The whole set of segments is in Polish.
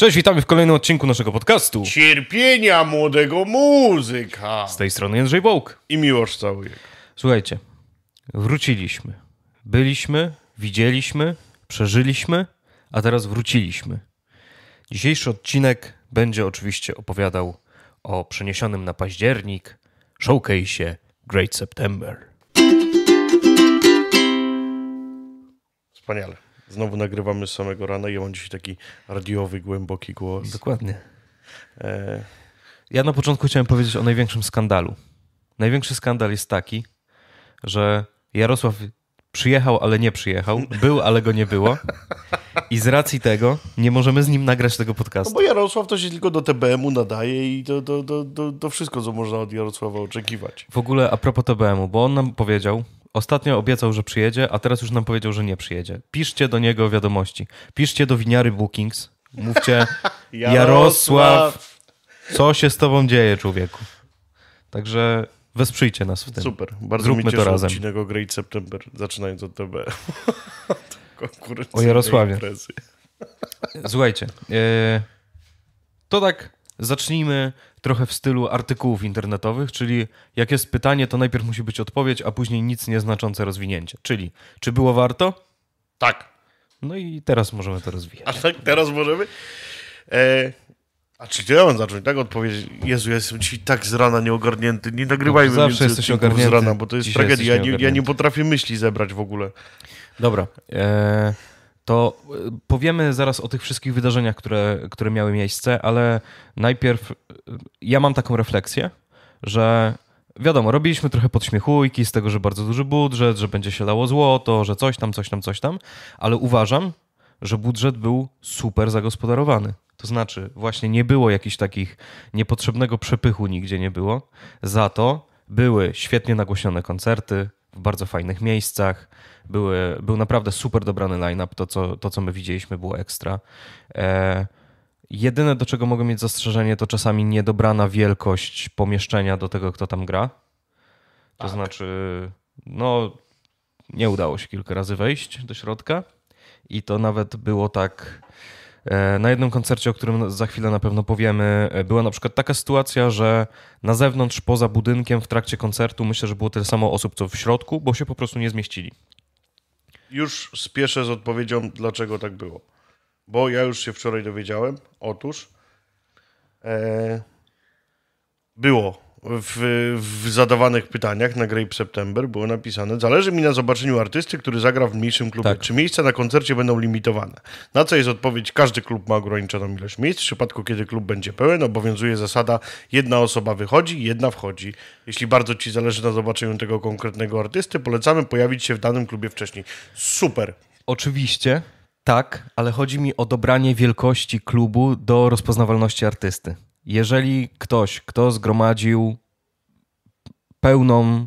Cześć, witamy w kolejnym odcinku naszego podcastu. Cierpienia młodego muzyka. Z tej strony Jędrzej Bołk. I Miłosz Całujek. Słuchajcie, wróciliśmy. Byliśmy, widzieliśmy, przeżyliśmy, a teraz wróciliśmy. Dzisiejszy odcinek będzie oczywiście opowiadał o przeniesionym na październik showcase Great September. Wspaniale. Znowu nagrywamy z samego rana i on dzisiaj taki radiowy, głęboki głos. Dokładnie. E... Ja na początku chciałem powiedzieć o największym skandalu. Największy skandal jest taki, że Jarosław przyjechał, ale nie przyjechał, był, ale go nie było. I z racji tego nie możemy z nim nagrać tego podcastu. No bo Jarosław to się tylko do TBM-u nadaje i to, to, to, to, to wszystko, co można od Jarosława oczekiwać. W ogóle a propos TBM-u, bo on nam powiedział, Ostatnio obiecał, że przyjedzie, a teraz już nam powiedział, że nie przyjedzie. Piszcie do niego wiadomości. Piszcie do winiary Bookings. Mówcie, Jarosław, co się z tobą dzieje, człowieku? Także wesprzyjcie nas w tym. Super, bardzo Zróbmy mi cieszy to razem. odcinek o Great September, zaczynając od TB. o Jarosławie. Imprezy. Słuchajcie, e, to tak zacznijmy trochę w stylu artykułów internetowych, czyli jak jest pytanie, to najpierw musi być odpowiedź, a później nic nieznaczące rozwinięcie. Czyli czy było warto? Tak. No i teraz możemy to rozwijać. A tak, teraz możemy? E, a czy chciałem ja mam zacząć, tak? Odpowiedź. Jezu, jestem ci tak z rana nieogarnięty. Nie nagrywajmy no, zawsze jesteś ogarnięty. z rana, bo to jest tragedia. Ja nie, ja nie potrafię myśli zebrać w ogóle. Dobra. E to e, powiemy zaraz o tych wszystkich wydarzeniach, które, które miały miejsce, ale najpierw e, ja mam taką refleksję, że wiadomo, robiliśmy trochę podśmiechujki z tego, że bardzo duży budżet, że będzie się dało złoto, że coś tam, coś tam, coś tam, ale uważam, że budżet był super zagospodarowany. To znaczy, właśnie nie było jakichś takich niepotrzebnego przepychu nigdzie nie było. Za to były świetnie nagłośnione koncerty w bardzo fajnych miejscach, były, był naprawdę super dobrany line-up. To co, to, co my widzieliśmy, było ekstra. E, jedyne, do czego mogę mieć zastrzeżenie, to czasami niedobrana wielkość pomieszczenia do tego, kto tam gra. To tak. znaczy, no, nie udało się kilka razy wejść do środka. I to nawet było tak. E, na jednym koncercie, o którym za chwilę na pewno powiemy, e, była na przykład taka sytuacja, że na zewnątrz, poza budynkiem, w trakcie koncertu, myślę, że było tyle samo osób, co w środku, bo się po prostu nie zmieścili już spieszę z odpowiedzią, dlaczego tak było. Bo ja już się wczoraj dowiedziałem. Otóż e, było w, w, zadawanych pytaniach na Grape September było napisane: Zależy mi na zobaczeniu artysty, który zagra w mniejszym klubie. Tak. Czy miejsca na koncercie będą limitowane? Na co jest odpowiedź: każdy klub ma ograniczoną ilość miejsc. W przypadku, kiedy klub będzie pełen, obowiązuje zasada: jedna osoba wychodzi, jedna wchodzi. Jeśli bardzo Ci zależy na zobaczeniu tego konkretnego artysty, polecamy pojawić się w danym klubie wcześniej. Super. Oczywiście, tak, ale chodzi mi o dobranie wielkości klubu do rozpoznawalności artysty jeżeli ktoś, kto zgromadził pełną,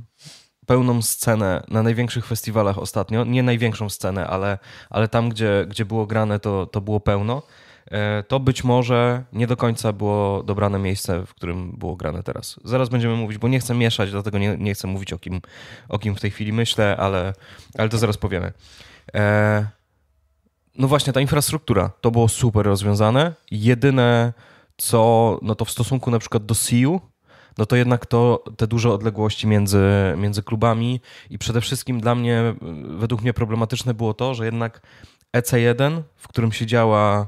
pełną scenę na największych festiwalach ostatnio, nie największą scenę, ale, ale tam, gdzie, gdzie było grane, to, to było pełno, e, to być może nie do końca było dobrane miejsce, w którym było grane teraz. Zaraz będziemy mówić, bo nie chcę mieszać, dlatego nie, nie chcę mówić o kim, o kim w tej chwili myślę, ale, ale to zaraz powiemy. E, no właśnie, ta infrastruktura to było super rozwiązane. Jedyne co no to w stosunku na przykład do SIU, no to jednak to te duże odległości między, między klubami i przede wszystkim dla mnie, według mnie problematyczne było to, że jednak EC1, w którym się działa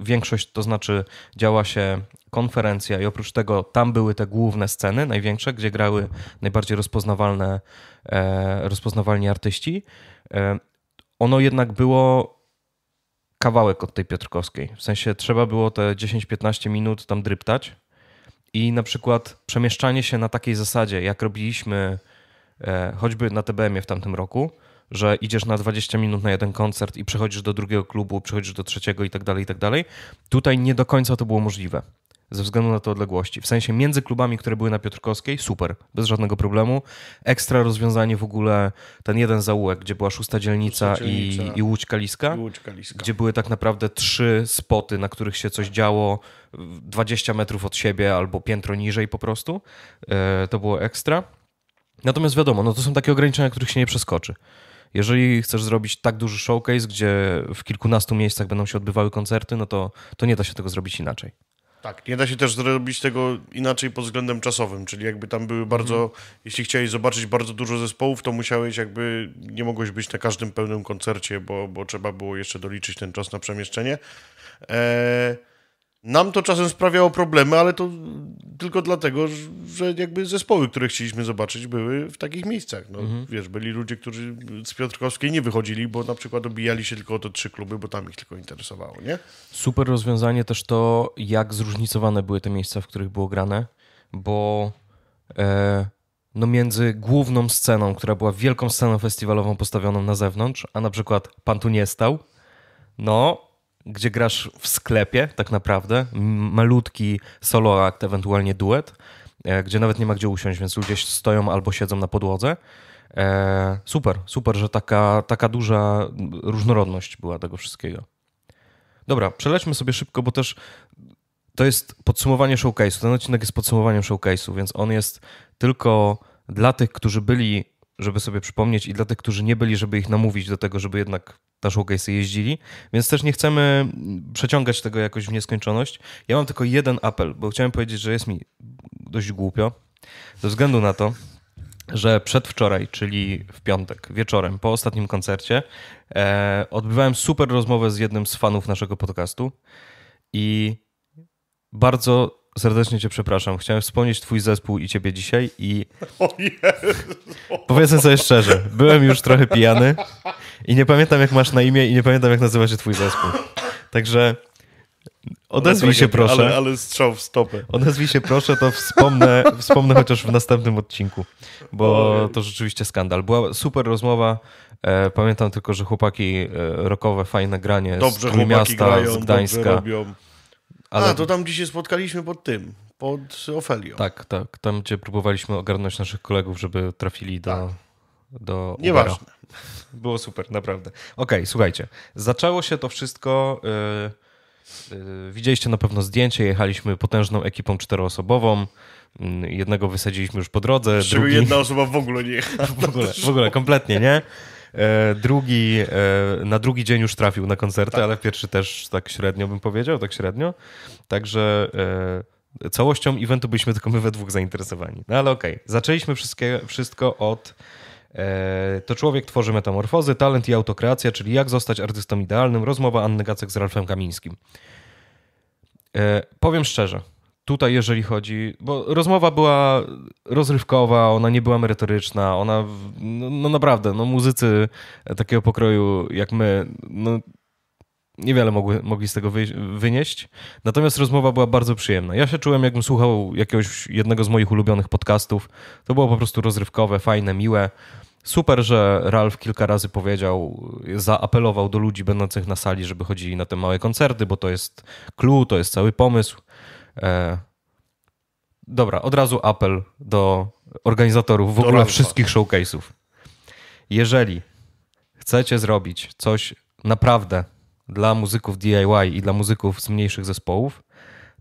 większość, to znaczy działa się konferencja i oprócz tego tam były te główne sceny, największe, gdzie grały najbardziej rozpoznawalne, e, rozpoznawalni artyści. E, ono jednak było kawałek od tej Piotrkowskiej. W sensie trzeba było te 10-15 minut tam dryptać i na przykład przemieszczanie się na takiej zasadzie, jak robiliśmy e, choćby na TBM-ie w tamtym roku, że idziesz na 20 minut na jeden koncert i przechodzisz do drugiego klubu, przechodzisz do trzeciego i tak dalej, i tak dalej. Tutaj nie do końca to było możliwe ze względu na te odległości. W sensie między klubami, które były na Piotrkowskiej, super, bez żadnego problemu. Ekstra rozwiązanie w ogóle ten jeden zaułek, gdzie była szósta dzielnica, dzielnica i, Łódź Kaliska, i Łódź Kaliska, gdzie były tak naprawdę trzy spoty, na których się coś działo 20 metrów od siebie albo piętro niżej po prostu. E, to było ekstra. Natomiast wiadomo, no to są takie ograniczenia, których się nie przeskoczy. Jeżeli chcesz zrobić tak duży showcase, gdzie w kilkunastu miejscach będą się odbywały koncerty, no to, to nie da się tego zrobić inaczej. Tak, nie da się też zrobić tego inaczej pod względem czasowym, czyli jakby tam były bardzo, mhm. jeśli chciałeś zobaczyć bardzo dużo zespołów, to musiałeś jakby, nie mogłeś być na każdym pełnym koncercie, bo, bo trzeba było jeszcze doliczyć ten czas na przemieszczenie. Eee, nam to czasem sprawiało problemy, ale to tylko dlatego, że jakby zespoły, które chcieliśmy zobaczyć, były w takich miejscach. No, mhm. Wiesz, byli ludzie, którzy z Piotrkowskiej nie wychodzili, bo na przykład obijali się tylko o te trzy kluby, bo tam ich tylko interesowało, nie? Super rozwiązanie też to, jak zróżnicowane były te miejsca, w których było grane, bo e, no między główną sceną, która była wielką sceną festiwalową postawioną na zewnątrz, a na przykład Pan tu nie stał, no gdzie grasz w sklepie tak naprawdę, malutki solo act, ewentualnie duet, e, gdzie nawet nie ma gdzie usiąść, więc ludzie stoją albo siedzą na podłodze. E, super, super, że taka, taka duża różnorodność była tego wszystkiego. Dobra, przelećmy sobie szybko, bo też to jest podsumowanie showcase'u. Ten odcinek jest podsumowaniem showcase'u, więc on jest tylko dla tych, którzy byli żeby sobie przypomnieć i dla tych, którzy nie byli, żeby ich namówić do tego, żeby jednak na showcase jeździli, więc też nie chcemy przeciągać tego jakoś w nieskończoność. Ja mam tylko jeden apel, bo chciałem powiedzieć, że jest mi dość głupio, ze względu na to, że przedwczoraj, czyli w piątek wieczorem, po ostatnim koncercie, e, odbywałem super rozmowę z jednym z fanów naszego podcastu i bardzo serdecznie cię przepraszam. Chciałem wspomnieć twój zespół i ciebie dzisiaj i... O Jezu. Powiedzmy sobie szczerze, byłem już trochę pijany i nie pamiętam jak masz na imię i nie pamiętam jak nazywa się twój zespół. Także odezwij się proszę. Ale, ale strzał w stopę. Odezwij się proszę, to wspomnę, wspomnę chociaż w następnym odcinku, bo to rzeczywiście skandal. Była super rozmowa. E, pamiętam tylko, że chłopaki e, rokowe, fajne granie dobrze z Trójmiasta, z Gdańska. Ale... A, to tam, gdzie się spotkaliśmy pod tym, pod Ofelią. Tak, tak. Tam, gdzie próbowaliśmy ogarnąć naszych kolegów, żeby trafili do... Tak. do Nieważne. Było super, naprawdę. Okej, okay, słuchajcie. Zaczęło się to wszystko... Y, y, widzieliście na pewno zdjęcie, jechaliśmy potężną ekipą czteroosobową. Mm, jednego wysadziliśmy już po drodze. Czyli drugi... jedna osoba w ogóle nie jechała. W ogóle, w ogóle kompletnie, nie? E, drugi, e, na drugi dzień już trafił na koncerty, tak. ale pierwszy też tak średnio bym powiedział, tak średnio. Także e, całością eventu byliśmy tylko my we dwóch zainteresowani. No ale okej, okay. zaczęliśmy wszystkie, wszystko od to człowiek tworzy metamorfozy, talent i autokracja, czyli jak zostać artystą idealnym. Rozmowa Anny Gacek z Ralfem Kamińskim. Powiem szczerze, tutaj, jeżeli chodzi, bo rozmowa była rozrywkowa, ona nie była merytoryczna, ona, no, no naprawdę, no muzycy takiego pokroju jak my, no niewiele mogły, mogli z tego wy, wynieść. Natomiast rozmowa była bardzo przyjemna. Ja się czułem, jakbym słuchał jakiegoś jednego z moich ulubionych podcastów. To było po prostu rozrywkowe, fajne, miłe. Super, że Ralf kilka razy powiedział, zaapelował do ludzi będących na sali, żeby chodzili na te małe koncerty, bo to jest clue, to jest cały pomysł. E, dobra, od razu apel do organizatorów w do ogóle razu. wszystkich tak. showcase'ów. Jeżeli chcecie zrobić coś naprawdę dla muzyków DIY i dla muzyków z mniejszych zespołów,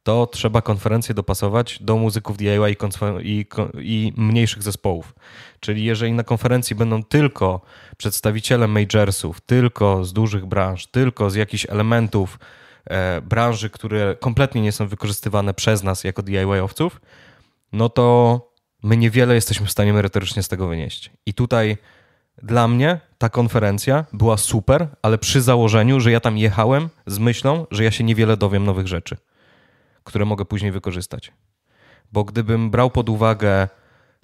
to trzeba konferencję dopasować do muzyków DIY i, y i, mniejszych zespołów. Czyli jeżeli na konferencji będą tylko przedstawiciele majorsów, tylko z dużych branż, tylko z jakichś elementów E, branży, które kompletnie nie są wykorzystywane przez nas jako DIY-owców, no to my niewiele jesteśmy w stanie merytorycznie z tego wynieść. I tutaj dla mnie ta konferencja była super, ale przy założeniu, że ja tam jechałem z myślą, że ja się niewiele dowiem nowych rzeczy, które mogę później wykorzystać. Bo gdybym brał pod uwagę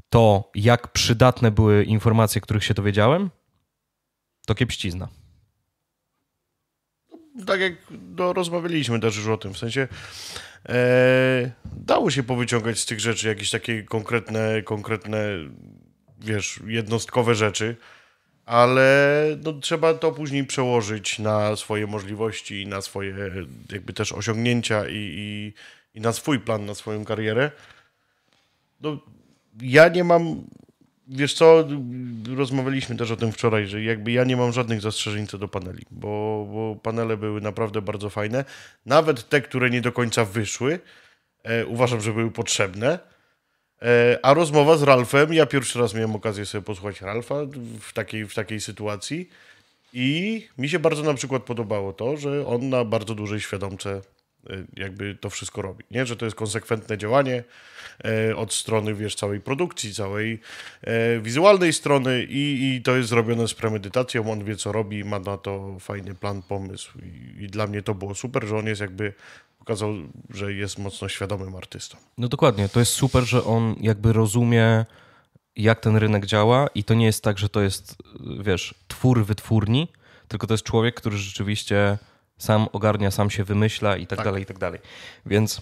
to, jak przydatne były informacje, których się dowiedziałem, to kiepścizna tak jak do no, rozmawialiśmy też już o tym, w sensie e, dało się powyciągać z tych rzeczy jakieś takie konkretne, konkretne, wiesz, jednostkowe rzeczy, ale no, trzeba to później przełożyć na swoje możliwości, i na swoje jakby też osiągnięcia i, i, i na swój plan, na swoją karierę. No, ja nie mam Wiesz co, rozmawialiśmy też o tym wczoraj, że jakby ja nie mam żadnych zastrzeżeń co do paneli, bo, bo panele były naprawdę bardzo fajne. Nawet te, które nie do końca wyszły, e, uważam, że były potrzebne. E, a rozmowa z Ralfem, ja pierwszy raz miałem okazję sobie posłuchać Ralfa w takiej, w takiej sytuacji i mi się bardzo na przykład podobało to, że on na bardzo dużej świadomce e, jakby to wszystko robi, nie? że to jest konsekwentne działanie, E, od strony, wiesz, całej produkcji, całej e, wizualnej strony i, i to jest zrobione z premedytacją, on wie co robi, ma na to fajny plan, pomysł i, i dla mnie to było super, że on jest jakby pokazał, że jest mocno świadomym artystą. No dokładnie, to jest super, że on jakby rozumie jak ten rynek działa i to nie jest tak, że to jest, wiesz, twór wytwórni, tylko to jest człowiek, który rzeczywiście sam ogarnia, sam się wymyśla i tak, tak. dalej, i tak dalej. Więc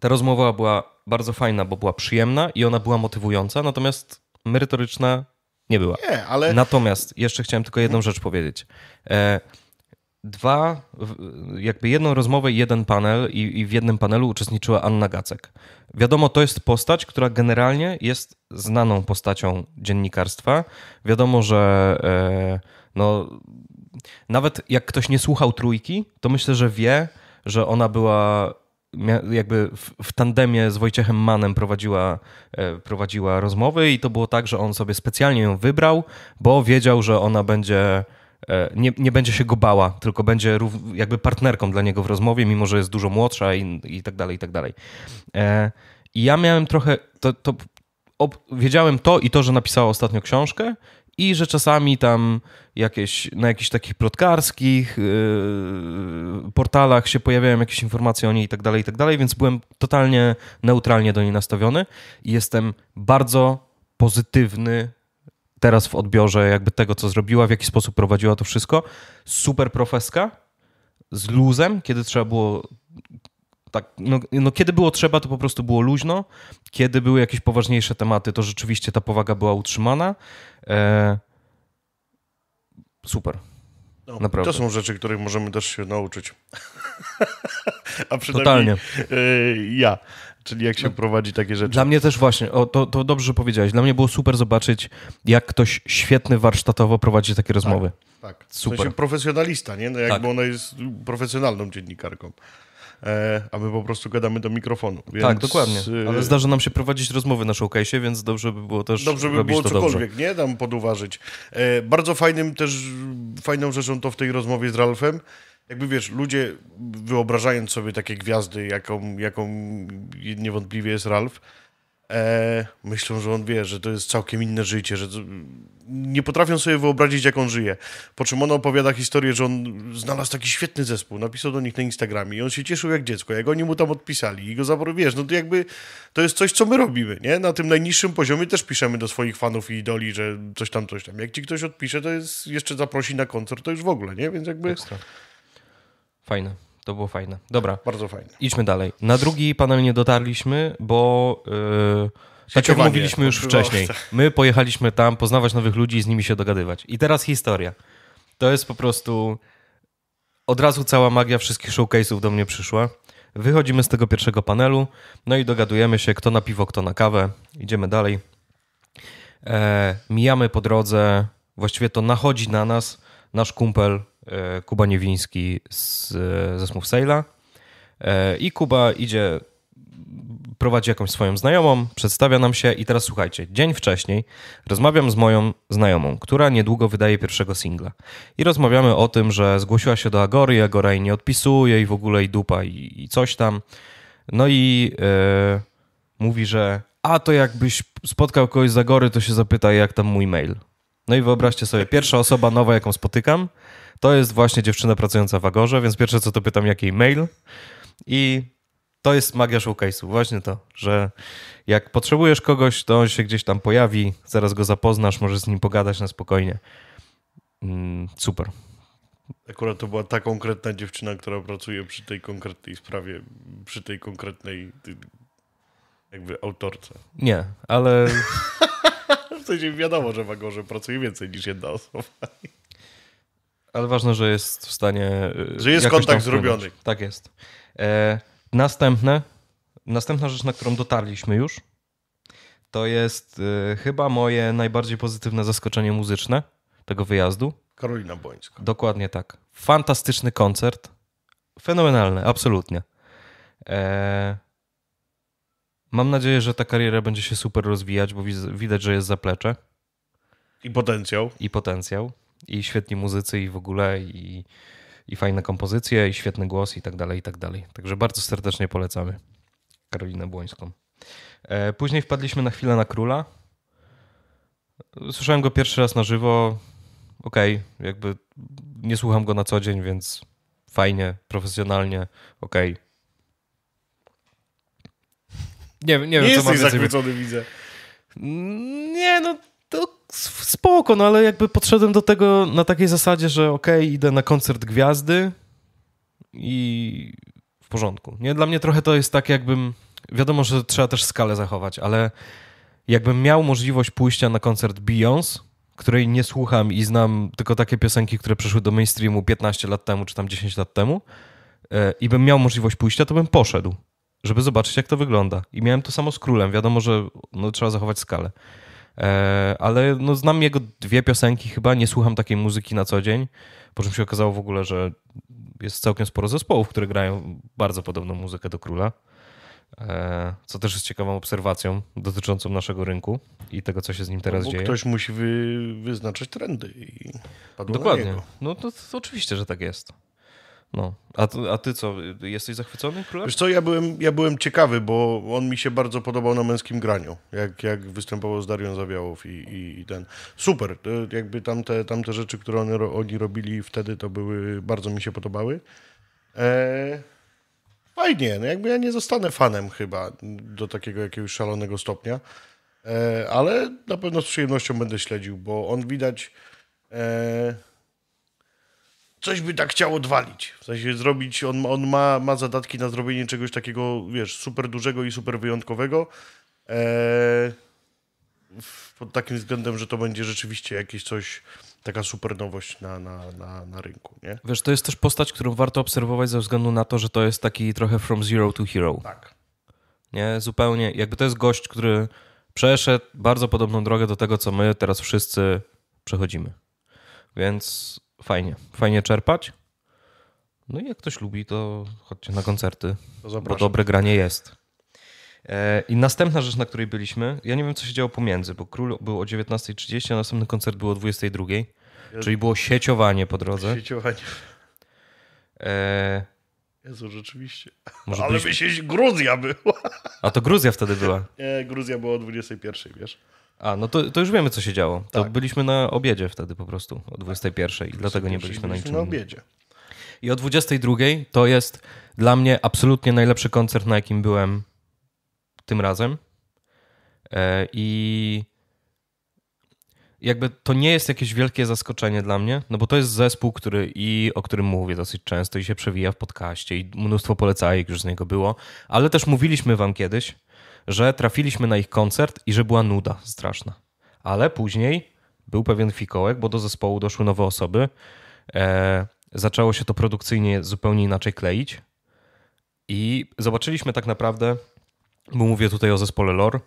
ta rozmowa była bardzo fajna, bo była przyjemna i ona była motywująca, natomiast merytoryczna nie była. Nie, ale... Natomiast jeszcze chciałem tylko jedną rzecz powiedzieć. E, dwa, jakby jedną rozmowę i jeden panel i, i w jednym panelu uczestniczyła Anna Gacek. Wiadomo, to jest postać, która generalnie jest znaną postacią dziennikarstwa. Wiadomo, że e, no, nawet jak ktoś nie słuchał trójki, to myślę, że wie, że ona była jakby w, tandemie z Wojciechem Manem prowadziła, e, prowadziła rozmowy i to było tak, że on sobie specjalnie ją wybrał, bo wiedział, że ona będzie e, nie, nie będzie się go bała, tylko będzie jakby partnerką dla niego w rozmowie, mimo że jest dużo młodsza i, i tak dalej, i tak dalej. E, I ja miałem trochę, to, to wiedziałem to i to, że napisała ostatnio książkę i że czasami tam jakieś, na jakichś takich plotkarskich yy, portalach się pojawiają jakieś informacje o niej i tak dalej, i tak dalej, więc byłem totalnie neutralnie do niej nastawiony i jestem bardzo pozytywny teraz w odbiorze jakby tego, co zrobiła, w jaki sposób prowadziła to wszystko. Super profeska z luzem, kiedy trzeba było tak, no, no, kiedy było trzeba, to po prostu było luźno. Kiedy były jakieś poważniejsze tematy, to rzeczywiście ta powaga była utrzymana. E... Super. No, Naprawdę. To są rzeczy, których możemy też się nauczyć. A przynajmniej Totalnie. E, ja. Czyli jak się no, prowadzi takie rzeczy. Dla mnie też właśnie, o, to, to dobrze, że powiedziałeś. Dla mnie było super zobaczyć, jak ktoś świetny warsztatowo prowadzi takie tak, rozmowy. Tak, tak. super. W sensie profesjonalista, nie? No jakby tak. ona jest profesjonalną dziennikarką. E, a my po prostu gadamy do mikrofonu. Więc... Tak, dokładnie. E, Ale zdarza nam się prowadzić rozmowy na showcase, więc dobrze by było też Dobrze by było cokolwiek, dobrze. nie? Tam poduważyć. E, bardzo fajnym też, fajną rzeczą to w tej rozmowie z Ralfem, jakby wiesz, ludzie wyobrażając sobie takie gwiazdy, jaką, jaką niewątpliwie jest Ralf, E, myślą, że on wie, że to jest całkiem inne życie, że to, nie potrafią sobie wyobrazić, jak on żyje. Po czym on opowiada historię, że on znalazł taki świetny zespół, napisał do nich na Instagramie i on się cieszył jak dziecko, jak oni mu tam odpisali i go zabrali, wiesz, no to jakby to jest coś, co my robimy, nie? Na tym najniższym poziomie też piszemy do swoich fanów i idoli, że coś tam, coś tam. Jak ci ktoś odpisze, to jest, jeszcze zaprosi na koncert, to już w ogóle, nie? Więc jakby... Ekstra. Fajne. To było fajne. Dobra. Bardzo fajne. Idźmy dalej. Na drugi panel nie dotarliśmy, bo yy, tak jak mówiliśmy już wcześniej, my pojechaliśmy tam poznawać nowych ludzi i z nimi się dogadywać. I teraz historia. To jest po prostu... Od razu cała magia wszystkich showcase'ów do mnie przyszła. Wychodzimy z tego pierwszego panelu, no i dogadujemy się, kto na piwo, kto na kawę. Idziemy dalej. E, mijamy po drodze, właściwie to nachodzi na nas nasz kumpel E, Kuba Niewiński z, e, ze Smooth Sail'a e, i Kuba idzie, prowadzi jakąś swoją znajomą, przedstawia nam się i teraz słuchajcie, dzień wcześniej rozmawiam z moją znajomą, która niedługo wydaje pierwszego singla i rozmawiamy o tym, że zgłosiła się do Agory, Agora jej nie odpisuje i w ogóle i dupa i, i coś tam. No i yy, mówi, że a to jakbyś spotkał kogoś z Agory, to się zapyta jak tam mój mail. No i wyobraźcie sobie, pierwsza osoba nowa, jaką spotykam, to jest właśnie dziewczyna pracująca w Agorze, więc pierwsze co to pytam, jaki mail i to jest magia showcase'u, właśnie to, że jak potrzebujesz kogoś, to on się gdzieś tam pojawi, zaraz go zapoznasz, możesz z nim pogadać na spokojnie. Mm, super. Akurat to była ta konkretna dziewczyna, która pracuje przy tej konkretnej sprawie, przy tej konkretnej jakby autorce. Nie, ale... w sensie wiadomo, że w Agorze pracuje więcej niż jedna osoba. Ale ważne, że jest w stanie. Y, że jest kontakt zrobiony. Tak jest. E, następne. Następna rzecz, na którą dotarliśmy już, to jest e, chyba moje najbardziej pozytywne zaskoczenie muzyczne tego wyjazdu. Karolina Bońska. Dokładnie tak. Fantastyczny koncert. Fenomenalny, absolutnie. E, mam nadzieję, że ta kariera będzie się super rozwijać, bo widać, że jest zaplecze. I potencjał. I potencjał. I świetni muzycy i w ogóle i, i fajne kompozycje i świetny głos i tak dalej, i tak dalej. Także bardzo serdecznie polecamy Karolinę Błońską. E, później wpadliśmy na chwilę na Króla. Słyszałem go pierwszy raz na żywo. Okej, okay, jakby nie słucham go na co dzień, więc fajnie, profesjonalnie, okej. Okay. Nie, nie, nie wiem, co mam Jesteś zachwycony, widzę. Nie, no to spoko, no ale jakby podszedłem do tego na takiej zasadzie, że okej, okay, idę na koncert gwiazdy i w porządku. Nie, dla mnie trochę to jest tak jakbym, wiadomo, że trzeba też skalę zachować, ale jakbym miał możliwość pójścia na koncert Beyoncé, której nie słucham i znam tylko takie piosenki, które przyszły do mainstreamu 15 lat temu czy tam 10 lat temu e, i bym miał możliwość pójścia, to bym poszedł, żeby zobaczyć jak to wygląda. I miałem to samo z Królem. Wiadomo, że no, trzeba zachować skalę. E, ale no, znam jego dwie piosenki chyba, nie słucham takiej muzyki na co dzień, po czym się okazało w ogóle, że jest całkiem sporo zespołów, które grają bardzo podobną muzykę do Króla, e, co też jest ciekawą obserwacją dotyczącą naszego rynku i tego, co się z nim teraz no, dzieje. Ktoś musi wy, wyznaczać trendy i Dokładnie. No to, to, oczywiście, że tak jest. No. A, a, ty co, jesteś zachwycony królem? Wiesz co, ja byłem, ja byłem ciekawy, bo on mi się bardzo podobał na męskim graniu, jak, jak występował z Darią Zawiałow i, i, i ten. Super, jakby tamte, tamte rzeczy, które oni, oni robili wtedy, to były, bardzo mi się podobały. E, fajnie, no jakby ja nie zostanę fanem chyba do takiego jakiegoś szalonego stopnia, e, ale na pewno z przyjemnością będę śledził, bo on widać... E, coś by tak chciał odwalić. W sensie zrobić, on, on ma, ma zadatki na zrobienie czegoś takiego, wiesz, super dużego i super wyjątkowego. Eee, pod takim względem, że to będzie rzeczywiście jakieś coś, taka super nowość na, na, na, na rynku. Nie? Wiesz, to jest też postać, którą warto obserwować ze względu na to, że to jest taki trochę from zero to hero. Tak. Nie, zupełnie. Jakby to jest gość, który przeszedł bardzo podobną drogę do tego, co my teraz wszyscy przechodzimy. Więc fajnie, fajnie czerpać. No i jak ktoś lubi, to chodźcie na koncerty, to bo dobre granie jest. E, I następna rzecz, na której byliśmy, ja nie wiem, co się działo pomiędzy, bo król był o 19.30, a następny koncert był o 22. czyli było sieciowanie po drodze. Sieciowanie. E... Jezu, rzeczywiście. Może Ale byliśmy... by się Gruzja była. A to Gruzja wtedy była. Nie, Gruzja była o 21, wiesz. A, no to, to już wiemy, co się działo. To tak. byliśmy na obiedzie wtedy po prostu o 21 i dlatego nie byliśmy na niczym. na obiedzie. I o 22 to jest dla mnie absolutnie najlepszy koncert, na jakim byłem tym razem. E, I jakby to nie jest jakieś wielkie zaskoczenie dla mnie, no bo to jest zespół, który i o którym mówię dosyć często i się przewija w podcaście i mnóstwo polecajek już z niego było, ale też mówiliśmy wam kiedyś że trafiliśmy na ich koncert i że była nuda straszna. Ale później był pewien fikołek, bo do zespołu doszły nowe osoby. E, zaczęło się to produkcyjnie zupełnie inaczej kleić. I zobaczyliśmy tak naprawdę, bo mówię tutaj o zespole Lore,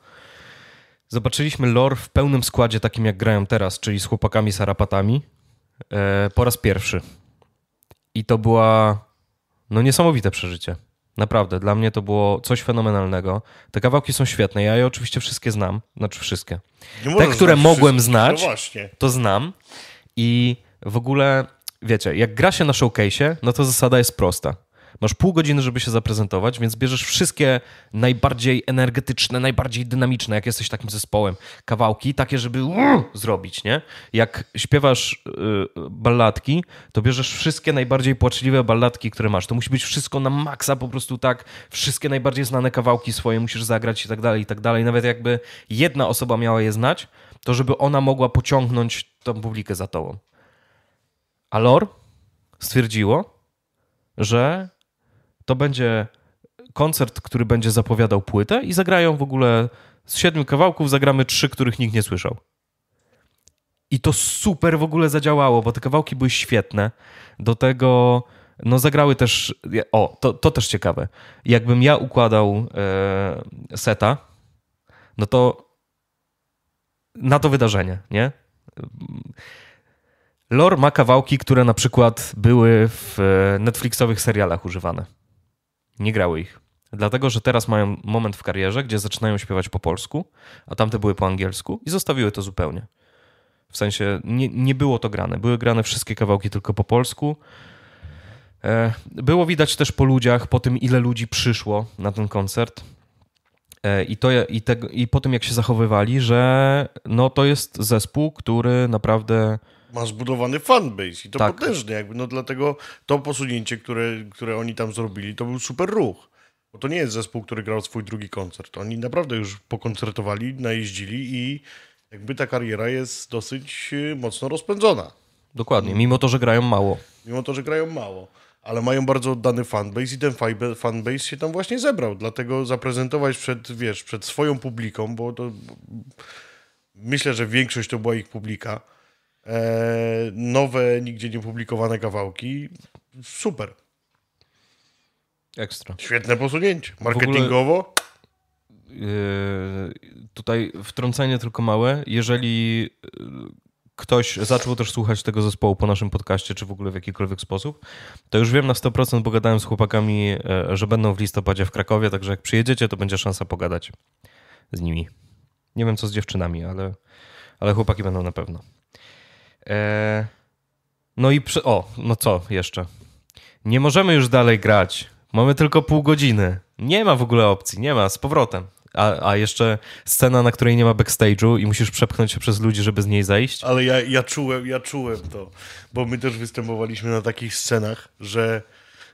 zobaczyliśmy Lore w pełnym składzie takim jak grają teraz, czyli z chłopakami Sarapatami e, po raz pierwszy. I to była no niesamowite przeżycie. Naprawdę, dla mnie to było coś fenomenalnego. Te kawałki są świetne. Ja je oczywiście wszystkie znam, znaczy wszystkie. Te, które mogłem no znać, no to znam. I w ogóle, wiecie, jak gra się na showcase, no to zasada jest prosta. Masz pół godziny, żeby się zaprezentować, więc bierzesz wszystkie najbardziej energetyczne, najbardziej dynamiczne, jak jesteś takim zespołem, kawałki, takie, żeby zrobić, nie? Jak śpiewasz y, balladki, to bierzesz wszystkie najbardziej płaczliwe balladki, które masz. To musi być wszystko na maksa, po prostu tak, wszystkie najbardziej znane kawałki swoje musisz zagrać i tak dalej, i tak dalej. Nawet jakby jedna osoba miała je znać, to żeby ona mogła pociągnąć tą publikę za tobą. Alor stwierdziło, że to będzie koncert, który będzie zapowiadał płytę i zagrają w ogóle z siedmiu kawałków, zagramy trzy, których nikt nie słyszał. I to super w ogóle zadziałało, bo te kawałki były świetne. Do tego no zagrały też, o, to, to też ciekawe. Jakbym ja układał e, seta, no to na to wydarzenie, nie? Lore ma kawałki, które na przykład były w e, Netflixowych serialach używane nie grały ich. Dlatego, że teraz mają moment w karierze, gdzie zaczynają śpiewać po polsku, a tamte były po angielsku i zostawiły to zupełnie. W sensie nie, nie było to grane. Były grane wszystkie kawałki tylko po polsku. E, było widać też po ludziach, po tym ile ludzi przyszło na ten koncert. E, I, to, i, te, I po tym, jak się zachowywali, że no, to jest zespół, który naprawdę ma zbudowany fanbase i to tak. potężny jakby, no dlatego to posunięcie, które, które oni tam zrobili, to był super ruch. Bo to nie jest zespół, który grał swój drugi koncert. Oni naprawdę już pokoncertowali, najeździli i jakby ta kariera jest dosyć y, mocno rozpędzona. Dokładnie, mimo to, że grają mało. Mimo to, że grają mało ale mają bardzo oddany fanbase i ten fanbase się tam właśnie zebrał. Dlatego zaprezentować przed, wiesz, przed swoją publiką, bo to bo myślę, że większość to była ich publika, E, nowe, nigdzie nie publikowane kawałki. Super. Ekstra. Świetne posunięcie. Marketingowo. E, tutaj wtrącenie tylko małe. Jeżeli e, ktoś zaczął też słuchać tego zespołu po naszym podcaście, czy w ogóle w jakikolwiek sposób, to już wiem na 100%, bo gadałem z chłopakami, że będą w listopadzie w Krakowie, także jak przyjedziecie, to będzie szansa pogadać z nimi. Nie wiem co z dziewczynami, ale, ale chłopaki będą na pewno. E, no i przy... o, no co jeszcze? Nie możemy już dalej grać. Mamy tylko pół godziny. Nie ma w ogóle opcji, nie ma, z powrotem. A, a jeszcze scena, na której nie ma backstage'u i musisz przepchnąć się przez ludzi, żeby z niej zejść. Ale ja, ja czułem, ja czułem to, bo my też występowaliśmy na takich scenach, że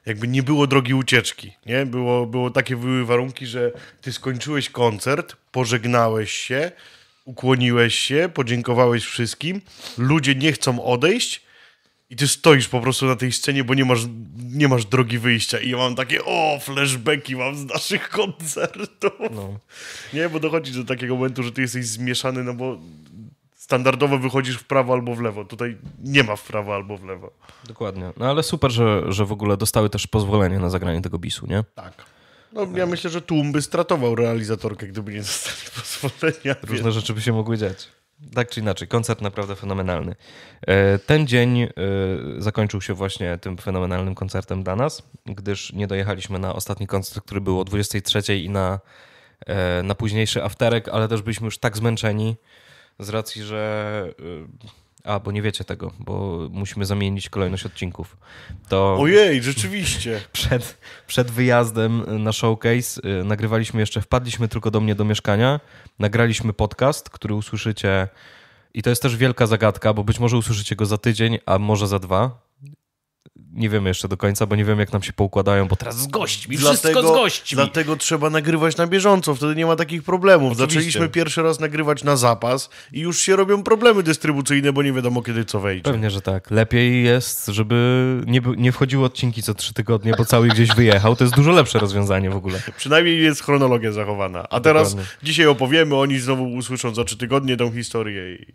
jakby nie było drogi ucieczki, nie? Było, było takie były warunki, że ty skończyłeś koncert, pożegnałeś się, ukłoniłeś się, podziękowałeś wszystkim, ludzie nie chcą odejść i ty stoisz po prostu na tej scenie, bo nie masz, nie masz drogi wyjścia. I ja mam takie, o, flashbacki mam z naszych koncertów. No. Nie, bo dochodzi do takiego momentu, że ty jesteś zmieszany, no bo standardowo wychodzisz w prawo albo w lewo. Tutaj nie ma w prawo albo w lewo. Dokładnie. No ale super, że, że w ogóle dostały też pozwolenie na zagranie tego bisu, nie? Tak. No, ja myślę, że tłum by stratował realizatorkę, gdyby nie zostali pozwolenia. Różne rzeczy by się mogły dziać. Tak czy inaczej, koncert naprawdę fenomenalny. E, ten dzień e, zakończył się właśnie tym fenomenalnym koncertem dla nas, gdyż nie dojechaliśmy na ostatni koncert, który był o 23 i na, e, na późniejszy afterek, ale też byliśmy już tak zmęczeni z racji, że a bo nie wiecie tego, bo musimy zamienić kolejność odcinków. To Ojej, rzeczywiście. Przed, przed wyjazdem na showcase y, nagrywaliśmy jeszcze, wpadliśmy tylko do mnie do mieszkania, nagraliśmy podcast, który usłyszycie. I to jest też wielka zagadka, bo być może usłyszycie go za tydzień, a może za dwa nie wiemy jeszcze do końca, bo nie wiem, jak nam się poukładają, bo teraz z gośćmi, dlatego, wszystko z gośćmi. Dlatego trzeba nagrywać na bieżąco, wtedy nie ma takich problemów. Oczywiście. Zaczęliśmy pierwszy raz nagrywać na zapas i już się robią problemy dystrybucyjne, bo nie wiadomo, kiedy co wejdzie. Pewnie, że tak. Lepiej jest, żeby nie, nie wchodziły odcinki co trzy tygodnie, bo cały gdzieś wyjechał. To jest dużo lepsze rozwiązanie w ogóle. Przynajmniej jest chronologia zachowana. A teraz Dokładnie. dzisiaj opowiemy, oni znowu usłyszą za trzy tygodnie tą historię i...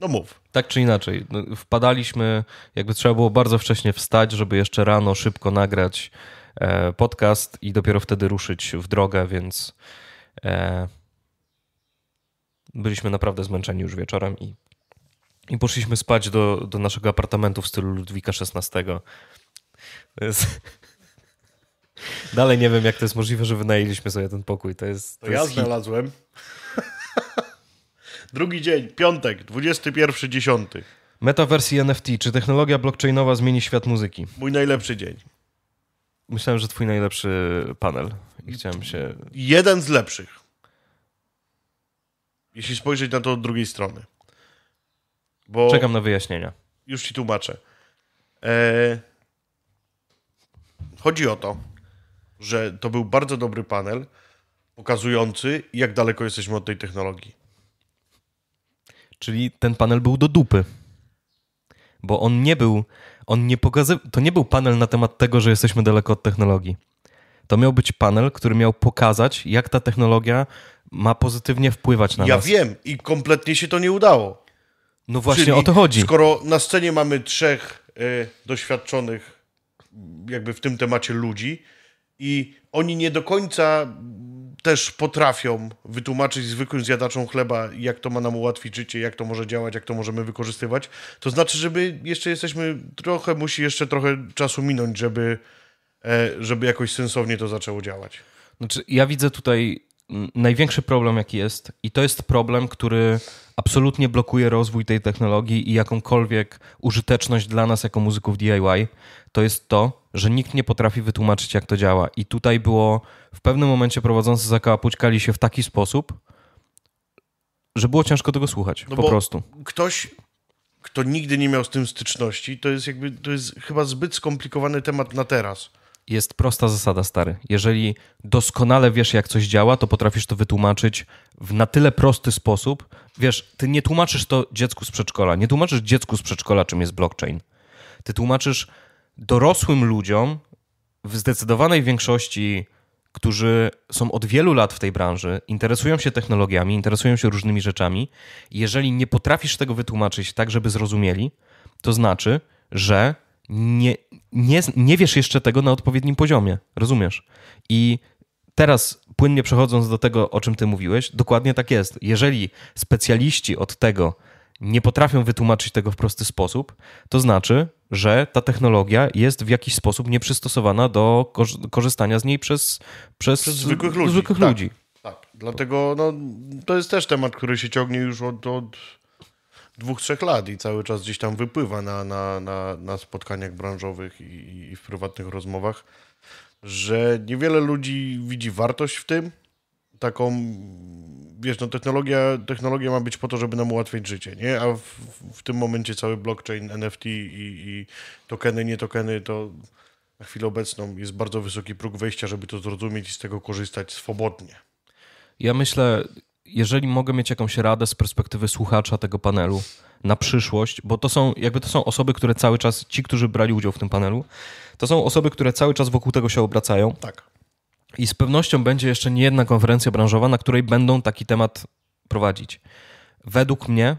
No mów. Tak czy inaczej, no, wpadaliśmy, jakby trzeba było bardzo wcześnie wstać, żeby żeby jeszcze rano szybko nagrać e, podcast i dopiero wtedy ruszyć w drogę, więc e, byliśmy naprawdę zmęczeni już wieczorem i, i poszliśmy spać do, do naszego apartamentu w stylu Ludwika XVI. Jest... Dalej nie wiem, jak to jest możliwe, że wynajęliśmy sobie ten pokój. To jest. To, to ja jest znalazłem. Drugi dzień, piątek, 21.10. Metaverse i NFT. Czy technologia blockchainowa zmieni świat muzyki? Mój najlepszy dzień. Myślałem, że twój najlepszy panel. I chciałem się... Jeden z lepszych. Jeśli spojrzeć na to od drugiej strony. Bo Czekam na wyjaśnienia. Już ci tłumaczę. E, chodzi o to, że to był bardzo dobry panel pokazujący, jak daleko jesteśmy od tej technologii. Czyli ten panel był do dupy bo on nie był, on nie pokazywał, to nie był panel na temat tego, że jesteśmy daleko od technologii. To miał być panel, który miał pokazać, jak ta technologia ma pozytywnie wpływać na ja nas. Ja wiem i kompletnie się to nie udało. No właśnie Czyli o to chodzi. Skoro na scenie mamy trzech y, doświadczonych jakby w tym temacie ludzi i oni nie do końca też potrafią wytłumaczyć zwykłym zjadaczom chleba, jak to ma nam ułatwić życie, jak to może działać, jak to możemy wykorzystywać. To znaczy, żeby jeszcze jesteśmy trochę, musi jeszcze trochę czasu minąć, żeby, e, żeby jakoś sensownie to zaczęło działać. Znaczy, ja widzę tutaj największy problem, jaki jest, i to jest problem, który absolutnie blokuje rozwój tej technologii i jakąkolwiek użyteczność dla nas jako muzyków DIY, to jest to, że nikt nie potrafi wytłumaczyć, jak to działa. I tutaj było w pewnym momencie prowadzący zakała pućkali się w taki sposób, że było ciężko tego słuchać. No po prostu. Ktoś, kto nigdy nie miał z tym styczności, to jest jakby to jest chyba zbyt skomplikowany temat na teraz jest prosta zasada, stary. Jeżeli doskonale wiesz, jak coś działa, to potrafisz to wytłumaczyć w na tyle prosty sposób. Wiesz, ty nie tłumaczysz to dziecku z przedszkola, nie tłumaczysz dziecku z przedszkola, czym jest blockchain. Ty tłumaczysz dorosłym ludziom, w zdecydowanej większości, którzy są od wielu lat w tej branży, interesują się technologiami, interesują się różnymi rzeczami. Jeżeli nie potrafisz tego wytłumaczyć tak, żeby zrozumieli, to znaczy, że nie, nie, nie wiesz jeszcze tego na odpowiednim poziomie, rozumiesz? I teraz płynnie przechodząc do tego, o czym ty mówiłeś, dokładnie tak jest. Jeżeli specjaliści od tego nie potrafią wytłumaczyć tego w prosty sposób, to znaczy, że ta technologia jest w jakiś sposób nieprzystosowana do korzystania z niej przez, przez, przez zwykłych ludzi. Zwykłych tak, ludzi. tak. dlatego no, to jest też temat, który się ciągnie już od, od dwóch, trzech lat i cały czas gdzieś tam wypływa na, na, na, na spotkaniach branżowych i, i w prywatnych rozmowach, że niewiele ludzi widzi wartość w tym, taką, wiesz, no technologia, technologia ma być po to, żeby nam ułatwiać życie, nie? A w, w tym momencie cały blockchain, NFT i, i, tokeny, nie tokeny, to na chwilę obecną jest bardzo wysoki próg wejścia, żeby to zrozumieć i z tego korzystać swobodnie. Ja myślę, jeżeli mogę mieć jakąś radę z perspektywy słuchacza tego panelu na przyszłość, bo to są jakby to są osoby, które cały czas, ci, którzy brali udział w tym panelu, to są osoby, które cały czas wokół tego się obracają. Tak. I z pewnością będzie jeszcze nie jedna konferencja branżowa, na której będą taki temat prowadzić. Według mnie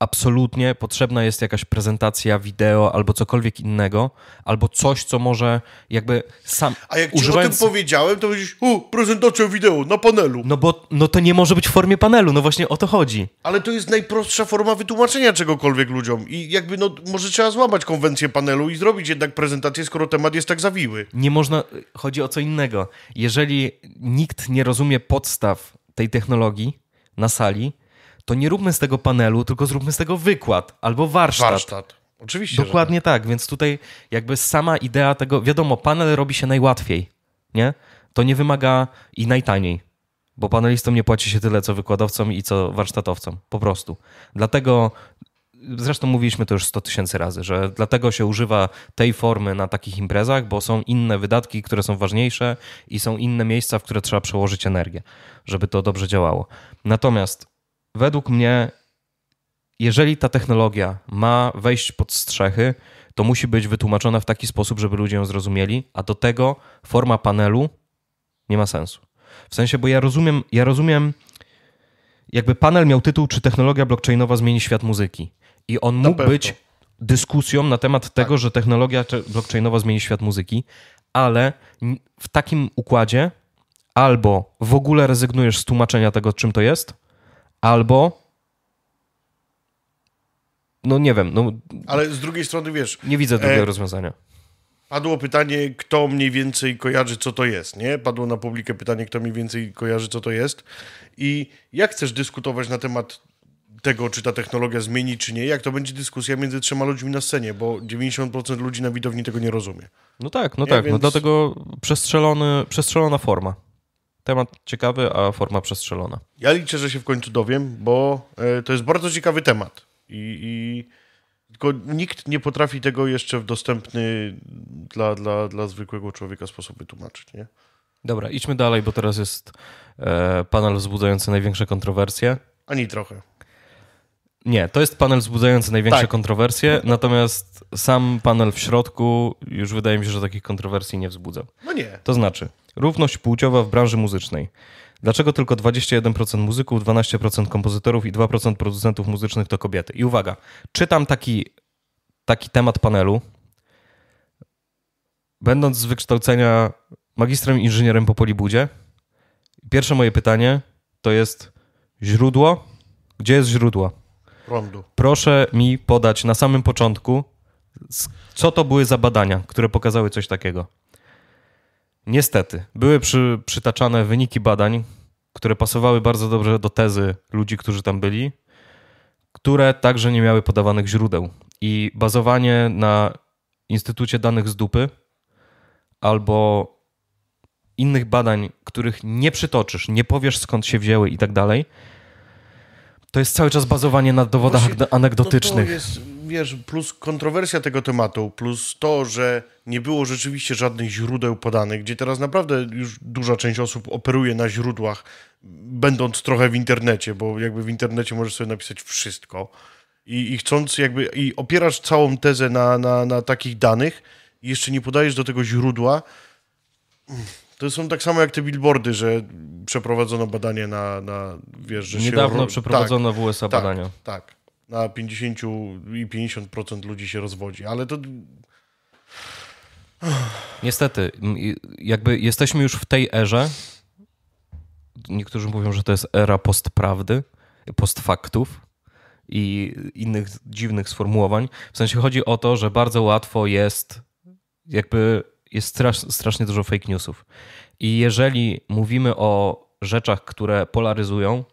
absolutnie potrzebna jest jakaś prezentacja wideo albo cokolwiek innego, albo coś, co może jakby sam. A jak używając... ci o tym powiedziałem, to powiedziałeś, u, prezentacja wideo na panelu. No bo no to nie może być w formie panelu, no właśnie o to chodzi. Ale to jest najprostsza forma wytłumaczenia czegokolwiek ludziom. I jakby, no, może trzeba złamać konwencję panelu i zrobić jednak prezentację, skoro temat jest tak zawiły. Nie można, chodzi o co innego. Jeżeli nikt nie rozumie podstaw tej technologii na sali, to nie róbmy z tego panelu, tylko zróbmy z tego wykład albo warsztat. Warsztat. Oczywiście. Dokładnie tak. tak. więc tutaj jakby sama idea tego, wiadomo, panel robi się najłatwiej, nie? To nie wymaga i najtaniej, bo panelistom nie płaci się tyle, co wykładowcom i co warsztatowcom, po prostu. Dlatego zresztą mówiliśmy to już 100 tysięcy razy, że dlatego się używa tej formy na takich imprezach, bo są inne wydatki, które są ważniejsze i są inne miejsca, w które trzeba przełożyć energię, żeby to dobrze działało. Natomiast według mnie, jeżeli ta technologia ma wejść pod strzechy, to musi być wytłumaczona w taki sposób, żeby ludzie ją zrozumieli, a do tego forma panelu nie ma sensu. W sensie, bo ja rozumiem, ja rozumiem, jakby panel miał tytuł, czy technologia blockchainowa zmieni świat muzyki. I on mógł być dyskusją na temat tak. tego, że technologia blockchainowa zmieni świat muzyki, ale w takim układzie albo w ogóle rezygnujesz z tłumaczenia tego, czym to jest, albo no nie wiem. No, Ale z drugiej strony wiesz. Nie widzę drugiego e, rozwiązania. Padło pytanie, kto mniej więcej kojarzy, co to jest, nie? Padło na publikę pytanie, kto mniej więcej kojarzy, co to jest. I jak chcesz dyskutować na temat tego, czy ta technologia zmieni, czy nie, jak to będzie dyskusja między trzema ludźmi na scenie, bo 90% ludzi na widowni tego nie rozumie. No tak, no nie? tak. No Więc... No dlatego przestrzelony, przestrzelona forma. Temat ciekawy, a forma przestrzelona. Ja liczę, że się w końcu dowiem, bo e, to jest bardzo ciekawy temat. I, i tylko nikt nie potrafi tego jeszcze w dostępny dla, dla, dla zwykłego człowieka sposób wytłumaczyć, nie? Dobra, idźmy dalej, bo teraz jest e, panel wzbudzający największe kontrowersje. Ani trochę. Nie, to jest panel wzbudzający największe tak. kontrowersje, natomiast sam panel w środku już wydaje mi się, że takich kontrowersji nie wzbudza. No nie. To znaczy, Równość płciowa w branży muzycznej. Dlaczego tylko 21% muzyków, 12% kompozytorów i 2% producentów muzycznych to kobiety? I uwaga, czytam taki, taki temat panelu. Będąc z wykształcenia magistrem inżynierem po Polibudzie, pierwsze moje pytanie to jest źródło. Gdzie jest źródło? Prądu. Proszę mi podać na samym początku, co to były za badania, które pokazały coś takiego. Niestety, były przy, przytaczane wyniki badań, które pasowały bardzo dobrze do tezy ludzi, którzy tam byli, które także nie miały podawanych źródeł. I bazowanie na Instytucie Danych z Dupy albo innych badań, których nie przytoczysz, nie powiesz skąd się wzięły i tak dalej, to jest cały czas bazowanie na dowodach Właśnie, anegdotycznych wiesz, plus kontrowersja tego tematu, plus to, że nie było rzeczywiście żadnych źródeł podanych, gdzie teraz naprawdę już duża część osób operuje na źródłach, będąc trochę w internecie, bo jakby w internecie możesz sobie napisać wszystko i, i chcąc jakby, i opierasz całą tezę na, na, na takich danych i jeszcze nie podajesz do tego źródła, to są tak samo jak te billboardy, że przeprowadzono badanie na, na wiesz, że Niedawno się... przeprowadzono tak, w USA tak, badania. Tak, na 50 i 50% ludzi się rozwodzi, ale to. Niestety, jakby jesteśmy już w tej erze. Niektórzy mówią, że to jest era postprawdy, postfaktów i innych dziwnych sformułowań. W sensie chodzi o to, że bardzo łatwo jest, jakby jest strasz, strasznie dużo fake newsów. I jeżeli mówimy o rzeczach, które polaryzują,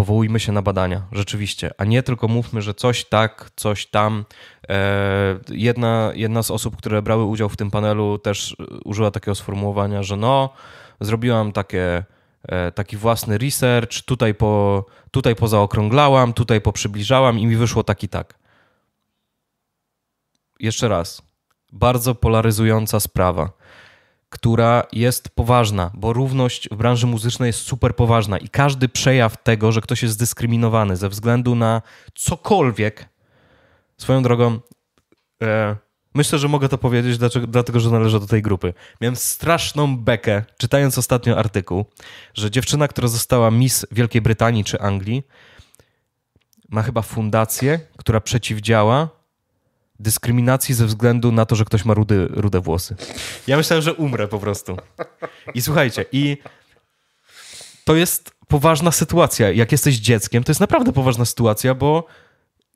powołujmy się na badania, rzeczywiście, a nie tylko mówmy, że coś tak, coś tam. E, jedna, jedna z osób, które brały udział w tym panelu, też użyła takiego sformułowania, że no, zrobiłam takie e, taki własny research, tutaj, po, tutaj pozaokrąglałam, tutaj poprzybliżałam i mi wyszło tak i tak. Jeszcze raz. Bardzo polaryzująca sprawa która jest poważna, bo równość w branży muzycznej jest super poważna i każdy przejaw tego, że ktoś jest dyskryminowany ze względu na cokolwiek, swoją drogą, e, myślę, że mogę to powiedzieć, dlaczego, dlatego że należę do tej grupy. Miałem straszną bekę, czytając ostatnio artykuł, że dziewczyna, która została Miss Wielkiej Brytanii czy Anglii, ma chyba fundację, która przeciwdziała dyskryminacji ze względu na to, że ktoś ma rudy, rude włosy. Ja myślałem, że umrę po prostu. I słuchajcie, i to jest poważna sytuacja. Jak jesteś dzieckiem, to jest naprawdę poważna sytuacja, bo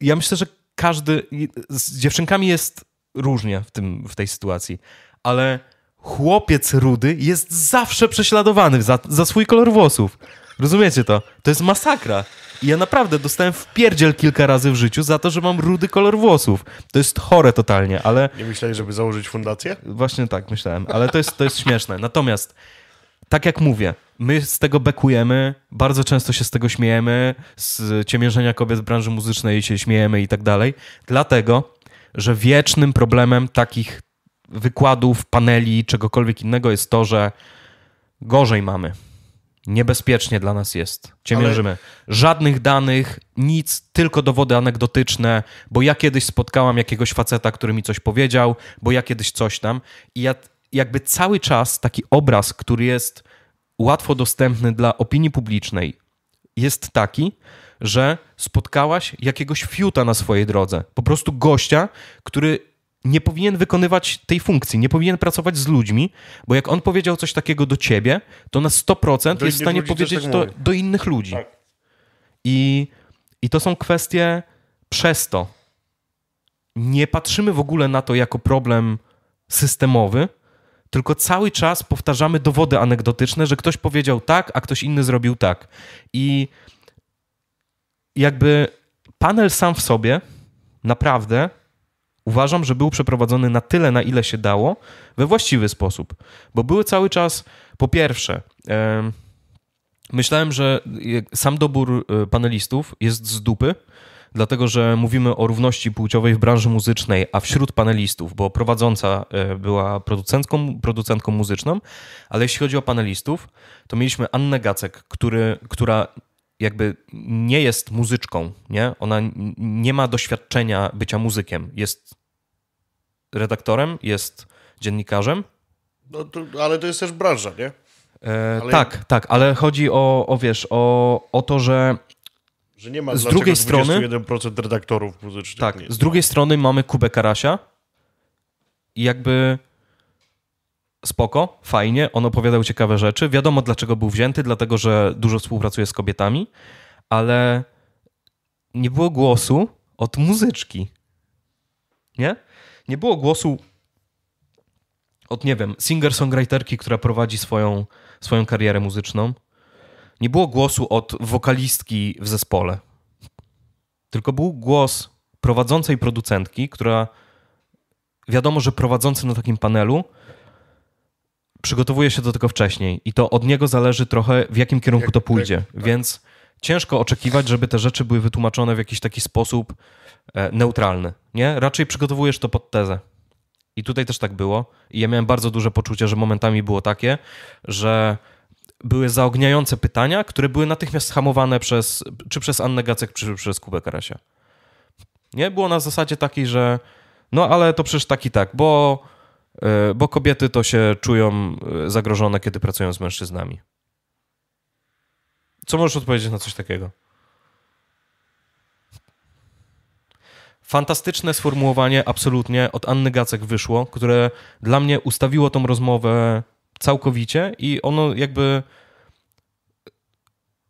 ja myślę, że każdy. Z dziewczynkami jest różnie w, tym, w tej sytuacji, ale chłopiec rudy jest zawsze prześladowany za, za swój kolor włosów. Rozumiecie to? To jest masakra. I ja naprawdę dostałem wpierdziel kilka razy w życiu za to, że mam rudy kolor włosów. To jest chore totalnie, ale... Nie myślałeś, żeby założyć fundację? Właśnie tak myślałem, ale to jest, to jest śmieszne. Natomiast, tak jak mówię, my z tego bekujemy, bardzo często się z tego śmiejemy, z ciemiężenia kobiet w branży muzycznej się śmiejemy i tak dalej, dlatego, że wiecznym problemem takich wykładów, paneli, czegokolwiek innego jest to, że gorzej mamy niebezpiecznie dla nas jest. Ciemiężymy. Ale... Żadnych danych, nic, tylko dowody anegdotyczne, bo ja kiedyś spotkałam jakiegoś faceta, który mi coś powiedział, bo ja kiedyś coś tam. I ja jakby cały czas taki obraz, który jest łatwo dostępny dla opinii publicznej, jest taki, że spotkałaś jakiegoś fiuta na swojej drodze. Po prostu gościa, który nie powinien wykonywać tej funkcji, nie powinien pracować z ludźmi, bo jak on powiedział coś takiego do ciebie, to na 100% do jest w stanie powiedzieć tak to do innych ludzi. Tak. I, I to są kwestie przez to. Nie patrzymy w ogóle na to jako problem systemowy, tylko cały czas powtarzamy dowody anegdotyczne, że ktoś powiedział tak, a ktoś inny zrobił tak. I jakby panel sam w sobie naprawdę Uważam, że był przeprowadzony na tyle, na ile się dało, we właściwy sposób, bo były cały czas, po pierwsze, e, myślałem, że sam dobór e, panelistów jest z dupy, dlatego że mówimy o równości płciowej w branży muzycznej, a wśród panelistów, bo prowadząca e, była producentką, producentką muzyczną, ale jeśli chodzi o panelistów, to mieliśmy Annę Gacek, który, która jakby nie jest muzyczką, nie? Ona nie ma doświadczenia bycia muzykiem, jest redaktorem, jest dziennikarzem. No to, ale to jest też branża, nie? E, ale... Tak, tak, ale chodzi o, o wiesz, o, o to, że że nie ma z drugiej strony 21% redaktorów muzycznych. Tak, z drugiej strony mamy Kubę Karasia i jakby spoko, fajnie, on opowiadał ciekawe rzeczy. Wiadomo dlaczego był wzięty, dlatego że dużo współpracuje z kobietami, ale nie było głosu od muzyczki. Nie? nie było głosu od, nie wiem, singer-songwriterki, która prowadzi swoją, swoją karierę muzyczną. Nie było głosu od wokalistki w zespole. Tylko był głos prowadzącej producentki, która wiadomo, że prowadzący na takim panelu przygotowuje się do tego wcześniej i to od niego zależy trochę, w jakim kierunku to pójdzie. Tak. Więc ciężko oczekiwać, żeby te rzeczy były wytłumaczone w jakiś taki sposób, E, neutralny, nie? Raczej przygotowujesz to pod tezę. I tutaj też tak było. I ja miałem bardzo duże poczucie, że momentami było takie, że były zaogniające pytania, które były natychmiast hamowane przez, czy przez Annę Gacek, czy przez Kubę Karasia. Nie? Było na zasadzie takiej, że no ale to przecież tak i tak, bo, e, bo kobiety to się czują e, zagrożone, kiedy pracują z mężczyznami. Co możesz odpowiedzieć na coś takiego? Fantastyczne sformułowanie, absolutnie, od Anny Gacek wyszło, które dla mnie ustawiło tą rozmowę całkowicie i ono jakby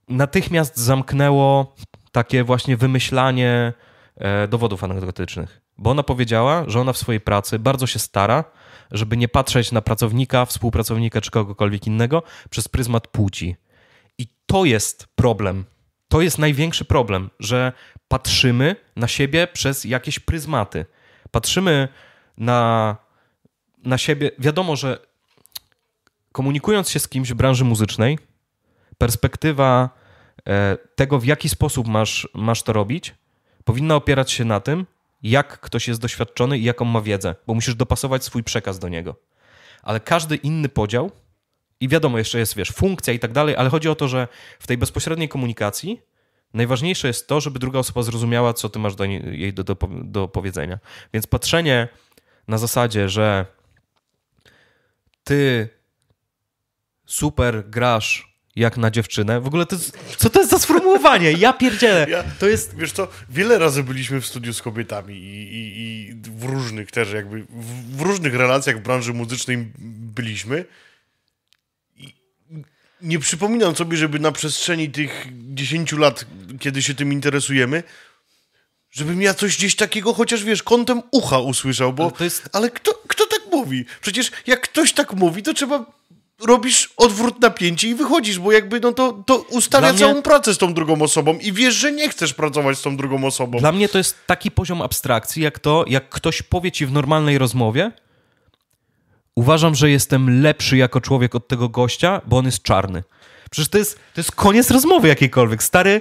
natychmiast zamknęło takie właśnie wymyślanie e, dowodów anegdotycznych. Bo ona powiedziała, że ona w swojej pracy bardzo się stara, żeby nie patrzeć na pracownika, współpracownika czy kogokolwiek innego przez pryzmat płci. I to jest problem to jest największy problem, że patrzymy na siebie przez jakieś pryzmaty. Patrzymy na, na siebie. Wiadomo, że komunikując się z kimś w branży muzycznej, perspektywa e, tego, w jaki sposób masz, masz to robić, powinna opierać się na tym, jak ktoś jest doświadczony i jaką ma wiedzę, bo musisz dopasować swój przekaz do niego. Ale każdy inny podział i wiadomo, jeszcze jest, wiesz, funkcja i tak dalej, ale chodzi o to, że w tej bezpośredniej komunikacji najważniejsze jest to, żeby druga osoba zrozumiała, co ty masz do niej, jej do, do, do powiedzenia. Więc patrzenie na zasadzie, że ty super grasz jak na dziewczynę. W ogóle to, co to jest za sformułowanie? Ja pierdzielę. Ja, to jest... Wiesz co, wiele razy byliśmy w studiu z kobietami i, i, i w różnych też jakby, w, w różnych relacjach w branży muzycznej byliśmy nie przypominam sobie, żeby na przestrzeni tych 10 lat, kiedy się tym interesujemy, żebym ja coś gdzieś takiego chociaż, wiesz, kątem ucha usłyszał, bo... Ale, jest... ale kto, kto tak mówi? Przecież jak ktoś tak mówi, to trzeba robisz odwrót napięcia i wychodzisz, bo jakby no to, to ustawia mnie... całą pracę z tą drugą osobą i wiesz, że nie chcesz pracować z tą drugą osobą. Dla mnie to jest taki poziom abstrakcji, jak to, jak ktoś powie ci w normalnej rozmowie, Uważam, że jestem lepszy jako człowiek od tego gościa, bo on jest czarny. Przecież to jest, to jest koniec rozmowy jakiejkolwiek. Stary,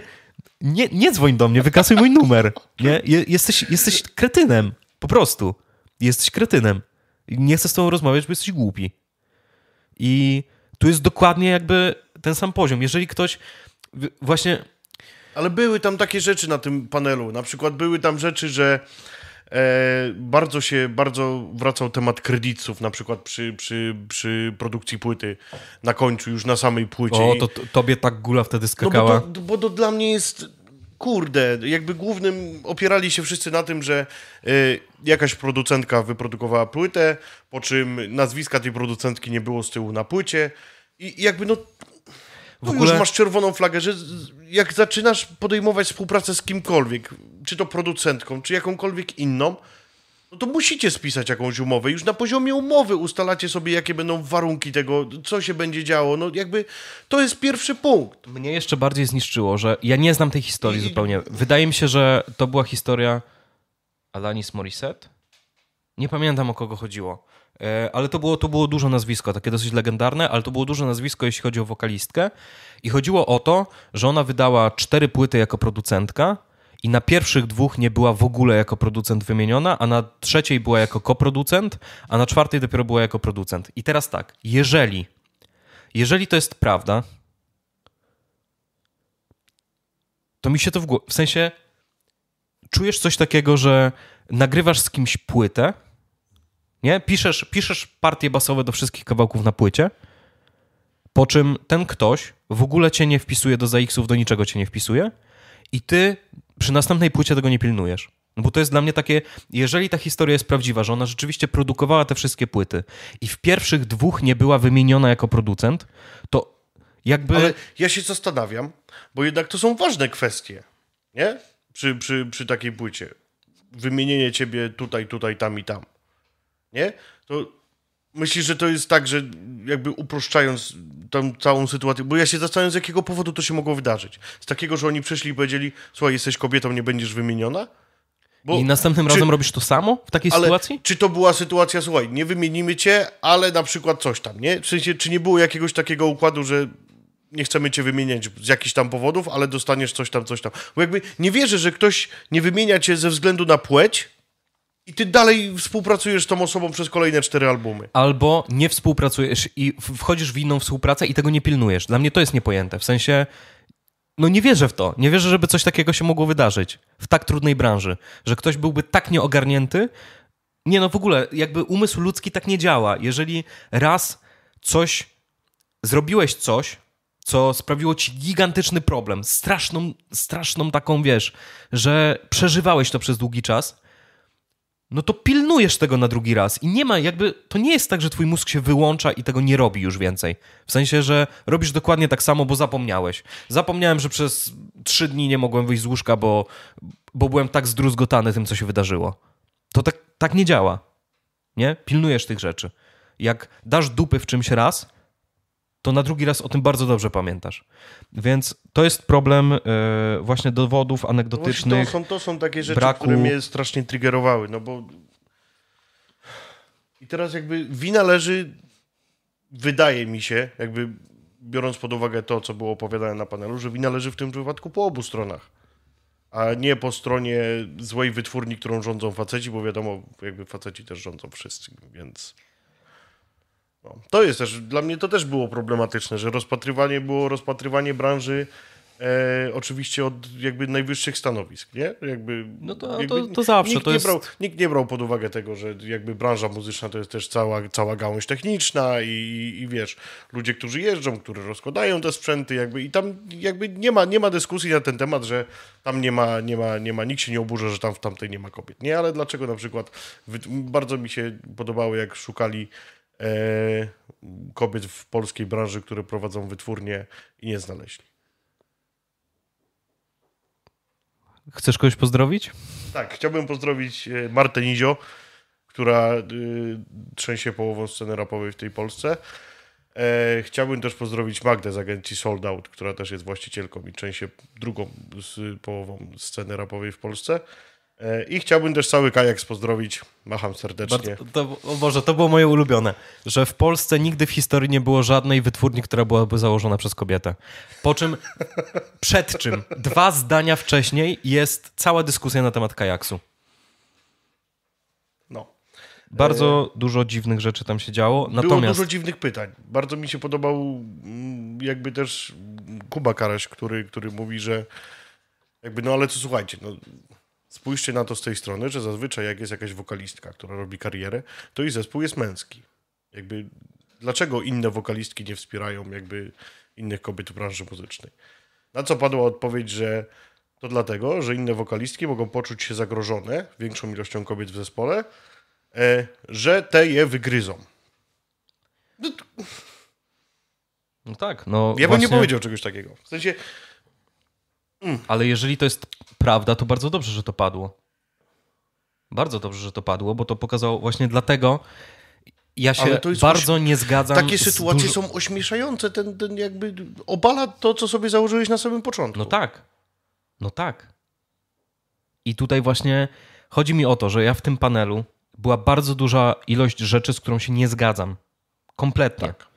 nie, nie dzwoń do mnie, wykasuj mój numer. Nie? Jesteś, jesteś kretynem. Po prostu. Jesteś kretynem. Nie chcę z tobą rozmawiać, bo jesteś głupi. I tu jest dokładnie jakby ten sam poziom. Jeżeli ktoś właśnie... Ale były tam takie rzeczy na tym panelu. Na przykład były tam rzeczy, że E, bardzo się, bardzo wracał temat kredytów, na przykład przy, przy, przy produkcji płyty na końcu, już na samej płycie. O, to, to tobie tak gula wtedy skakała. No bo, to, bo to dla mnie jest kurde, jakby głównym opierali się wszyscy na tym, że e, jakaś producentka wyprodukowała płytę, po czym nazwiska tej producentki nie było z tyłu na płycie i, i jakby no w ogóle... już masz czerwoną flagę, że jak zaczynasz podejmować współpracę z kimkolwiek, czy to producentką, czy jakąkolwiek inną, no to musicie spisać jakąś umowę. Już na poziomie umowy ustalacie sobie, jakie będą warunki tego, co się będzie działo. No jakby to jest pierwszy punkt. Mnie jeszcze bardziej zniszczyło, że ja nie znam tej historii I... zupełnie. Wydaje mi się, że to była historia Alanis Morissette. Nie pamiętam, o kogo chodziło. E, ale to było, to było duże nazwisko, takie dosyć legendarne, ale to było duże nazwisko, jeśli chodzi o wokalistkę. I chodziło o to, że ona wydała cztery płyty jako producentka i na pierwszych dwóch nie była w ogóle jako producent wymieniona, a na trzeciej była jako koproducent, a na czwartej dopiero była jako producent. I teraz tak, jeżeli, jeżeli to jest prawda, to mi się to w głowie, w sensie czujesz coś takiego, że nagrywasz z kimś płytę, nie? Piszesz, piszesz partie basowe do wszystkich kawałków na płycie, po czym ten ktoś w ogóle cię nie wpisuje do ZX-ów, do niczego cię nie wpisuje i ty przy następnej płycie tego nie pilnujesz. No bo to jest dla mnie takie, jeżeli ta historia jest prawdziwa, że ona rzeczywiście produkowała te wszystkie płyty i w pierwszych dwóch nie była wymieniona jako producent, to jakby. Ale ja się zastanawiam, bo jednak to są ważne kwestie, nie? Przy, przy, przy takiej płycie. Wymienienie ciebie tutaj, tutaj, tam i tam nie? To myślisz, że to jest tak, że jakby uproszczając tą całą sytuację, bo ja się zastanawiam, z jakiego powodu to się mogło wydarzyć. Z takiego, że oni przyszli i powiedzieli, słuchaj, jesteś kobietą, nie będziesz wymieniona? Bo I następnym czy, razem robisz to samo w takiej sytuacji? Czy to była sytuacja, słuchaj, nie wymienimy cię, ale na przykład coś tam, nie? W sensie, czy nie było jakiegoś takiego układu, że nie chcemy cię wymieniać z jakichś tam powodów, ale dostaniesz coś tam, coś tam. Bo jakby nie wierzę, że ktoś nie wymienia cię ze względu na płeć, i ty dalej współpracujesz z tą osobą przez kolejne cztery albumy. Albo nie współpracujesz i wchodzisz w inną współpracę i tego nie pilnujesz. Dla mnie to jest niepojęte. W sensie, no nie wierzę w to. Nie wierzę, żeby coś takiego się mogło wydarzyć w tak trudnej branży. Że ktoś byłby tak nieogarnięty. Nie no, w ogóle, jakby umysł ludzki tak nie działa. Jeżeli raz coś, zrobiłeś coś, co sprawiło ci gigantyczny problem, straszną, straszną taką, wiesz, że przeżywałeś to przez długi czas no to pilnujesz tego na drugi raz i nie ma jakby, to nie jest tak, że twój mózg się wyłącza i tego nie robi już więcej. W sensie, że robisz dokładnie tak samo, bo zapomniałeś. Zapomniałem, że przez trzy dni nie mogłem wyjść z łóżka, bo, bo byłem tak zdruzgotany tym, co się wydarzyło. To tak, tak nie działa. Nie? Pilnujesz tych rzeczy. Jak dasz dupy w czymś raz, to na drugi raz o tym bardzo dobrze pamiętasz. Więc to jest problem e, właśnie dowodów no anegdotycznych. No to, są, to są takie rzeczy, braku... które mnie strasznie triggerowały, no bo i teraz jakby wina leży, wydaje mi się, jakby biorąc pod uwagę to, co było opowiadane na panelu, że wina leży w tym wypadku po obu stronach. A nie po stronie złej wytwórni, którą rządzą faceci, bo wiadomo, jakby faceci też rządzą wszyscy, więc... No, to jest też, dla mnie to też było problematyczne, że rozpatrywanie było rozpatrywanie branży E, oczywiście od jakby najwyższych stanowisk, nie? Jakby, no to, jakby, to, to zawsze nikt to nie jest... Brał, nikt nie brał pod uwagę tego, że jakby branża muzyczna to jest też cała, cała gałąź techniczna i, i wiesz, ludzie, którzy jeżdżą, którzy rozkładają te sprzęty jakby i tam jakby nie ma, nie ma dyskusji na ten temat, że tam nie ma, nie ma, nie ma, nikt się nie oburza, że tam w tamtej nie ma kobiet, nie? Ale dlaczego na przykład, bardzo mi się podobało, jak szukali E, kobiet w polskiej branży, które prowadzą wytwórnie i nie znaleźli. Chcesz kogoś pozdrowić? Tak, chciałbym pozdrowić e, Martę Nizio, która e, trzęsie połową sceny rapowej w tej Polsce. Chciałbym też pozdrowić Magdę z agencji Sold Out, która też jest właścicielką i trzęsie drugą z połową sceny rapowej w Polsce. E, I chciałbym też cały Kajaks pozdrowić. Macham serdecznie. Bardzo, to, Boże, to było moje ulubione, że w Polsce nigdy w historii nie było żadnej wytwórni, która byłaby założona przez kobietę. Po czym, przed czym, dwa zdania wcześniej jest cała dyskusja na temat kajaksu. No. Bardzo e... dużo dziwnych rzeczy tam się działo. Było dużo dziwnych pytań. Bardzo mi się podobał mm, jakby też Kuba Karaś, który, który mówi, że jakby no ale co słuchajcie, no Spójrzcie na to z tej strony, że zazwyczaj jak jest jakaś wokalistka, która robi karierę, to i zespół jest męski. Jakby dlaczego inne wokalistki nie wspierają jakby innych kobiet w branży muzycznej? Na co padła odpowiedź, że to dlatego, że inne wokalistki mogą poczuć się zagrożone większą ilością kobiet w zespole, e, że te je wygryzą. No, no, tak, no. Ja bym nie powiedział czegoś takiego. W sensie Mm. Ale jeżeli to jest prawda, to bardzo dobrze, że to padło. Bardzo dobrze, że to padło, bo to pokazało właśnie dlatego. Ja się bardzo oś... nie zgadzam. Takie sytuacje dużo... są ośmieszające. Ten, ten jakby obala to, co sobie założyłeś na samym początku. No tak. No tak. I tutaj właśnie chodzi mi o to, że ja w tym panelu była bardzo duża ilość rzeczy, z którą się nie zgadzam. Kompletnie. Tak.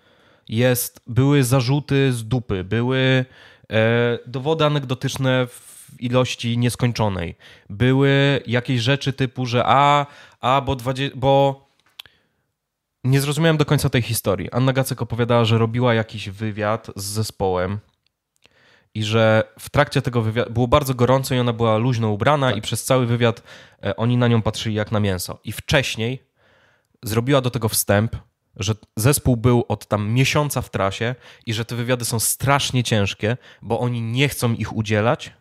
Jest, były zarzuty z dupy, były E, dowody anegdotyczne w ilości nieskończonej. Były jakieś rzeczy typu, że a, a, bo, 20, bo nie zrozumiałem do końca tej historii. Anna Gacek opowiadała, że robiła jakiś wywiad z zespołem i że w trakcie tego wywiadu było bardzo gorąco i ona była luźno ubrana tak. i przez cały wywiad e, oni na nią patrzyli jak na mięso. I wcześniej zrobiła do tego wstęp, że zespół był od tam miesiąca w trasie i że te wywiady są strasznie ciężkie, bo oni nie chcą ich udzielać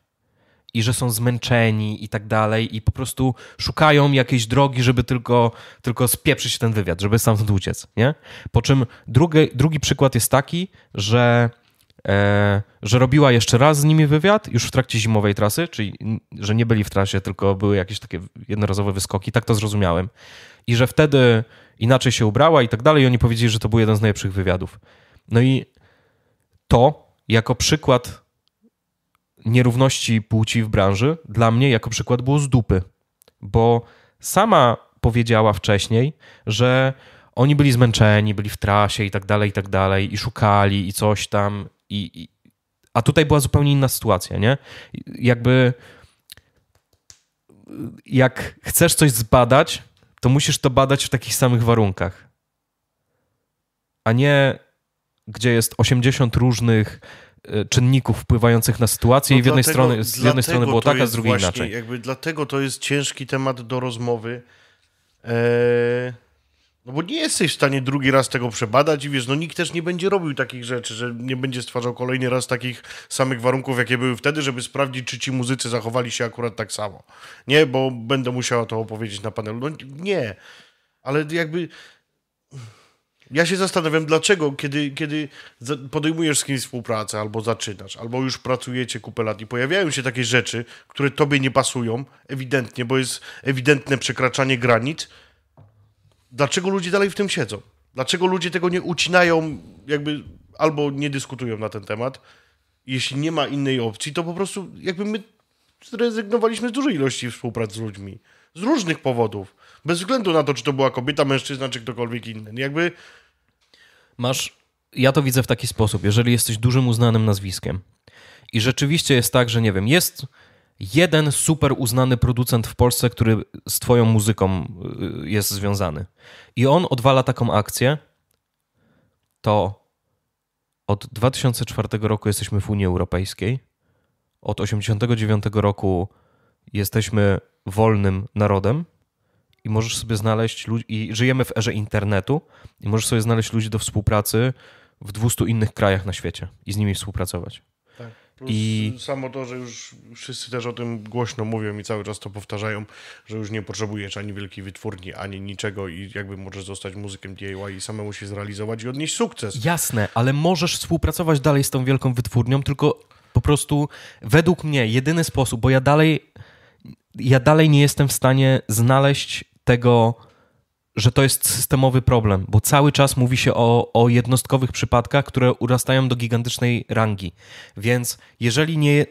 i że są zmęczeni i tak dalej i po prostu szukają jakiejś drogi, żeby tylko, tylko spieprzyć ten wywiad, żeby stamtąd uciec, nie? Po czym drugi, drugi przykład jest taki, że E, że robiła jeszcze raz z nimi wywiad już w trakcie zimowej trasy, czyli że nie byli w trasie, tylko były jakieś takie jednorazowe wyskoki, tak to zrozumiałem. I że wtedy inaczej się ubrała i tak dalej. I oni powiedzieli, że to był jeden z najlepszych wywiadów. No i to jako przykład nierówności płci w branży dla mnie jako przykład było z dupy, bo sama powiedziała wcześniej, że oni byli zmęczeni, byli w trasie i tak dalej, i tak dalej, i szukali, i coś tam, i, i... a tutaj była zupełnie inna sytuacja, nie? Jakby jak chcesz coś zbadać, to musisz to badać w takich samych warunkach. A nie gdzie jest 80 różnych e, czynników wpływających na sytuację no i w jednej dlatego, strony, z jednej strony było tak, a z drugiej właśnie, inaczej. Jakby dlatego to jest ciężki temat do rozmowy. Eee no bo nie jesteś w stanie drugi raz tego przebadać i wiesz, no nikt też nie będzie robił takich rzeczy, że nie będzie stwarzał kolejny raz takich samych warunków, jakie były wtedy, żeby sprawdzić, czy ci muzycy zachowali się akurat tak samo. Nie, bo będę musiała to opowiedzieć na panelu. No nie, ale jakby... Ja się zastanawiam, dlaczego, kiedy, kiedy podejmujesz z kimś współpracę, albo zaczynasz, albo już pracujecie kupę lat i pojawiają się takie rzeczy, które tobie nie pasują, ewidentnie, bo jest ewidentne przekraczanie granic, dlaczego ludzie dalej w tym siedzą? Dlaczego ludzie tego nie ucinają, jakby albo nie dyskutują na ten temat? Jeśli nie ma innej opcji, to po prostu jakby my zrezygnowaliśmy z dużej ilości współpracy z ludźmi. Z różnych powodów. Bez względu na to, czy to była kobieta, mężczyzna, czy ktokolwiek inny. Jakby... Masz... Ja to widzę w taki sposób. Jeżeli jesteś dużym, uznanym nazwiskiem i rzeczywiście jest tak, że nie wiem, jest jeden super uznany producent w Polsce, który z Twoją muzyką y, jest związany. I on odwala taką akcję, to od 2004 roku jesteśmy w Unii Europejskiej. Od 1989 roku jesteśmy wolnym narodem i możesz sobie znaleźć ludzi, i żyjemy w erze internetu, i możesz sobie znaleźć ludzi do współpracy w 200 innych krajach na świecie i z nimi współpracować. Plus I samo to, że już wszyscy też o tym głośno mówią i cały czas to powtarzają, że już nie potrzebujesz ani wielkiej wytwórni, ani niczego i jakby możesz zostać muzykiem DIY i samemu się zrealizować i odnieść sukces. Jasne, ale możesz współpracować dalej z tą wielką wytwórnią, tylko po prostu według mnie jedyny sposób, bo ja dalej ja dalej nie jestem w stanie znaleźć tego że to jest systemowy problem, bo cały czas mówi się o, o jednostkowych przypadkach, które urastają do gigantycznej rangi. Więc jeżeli nie.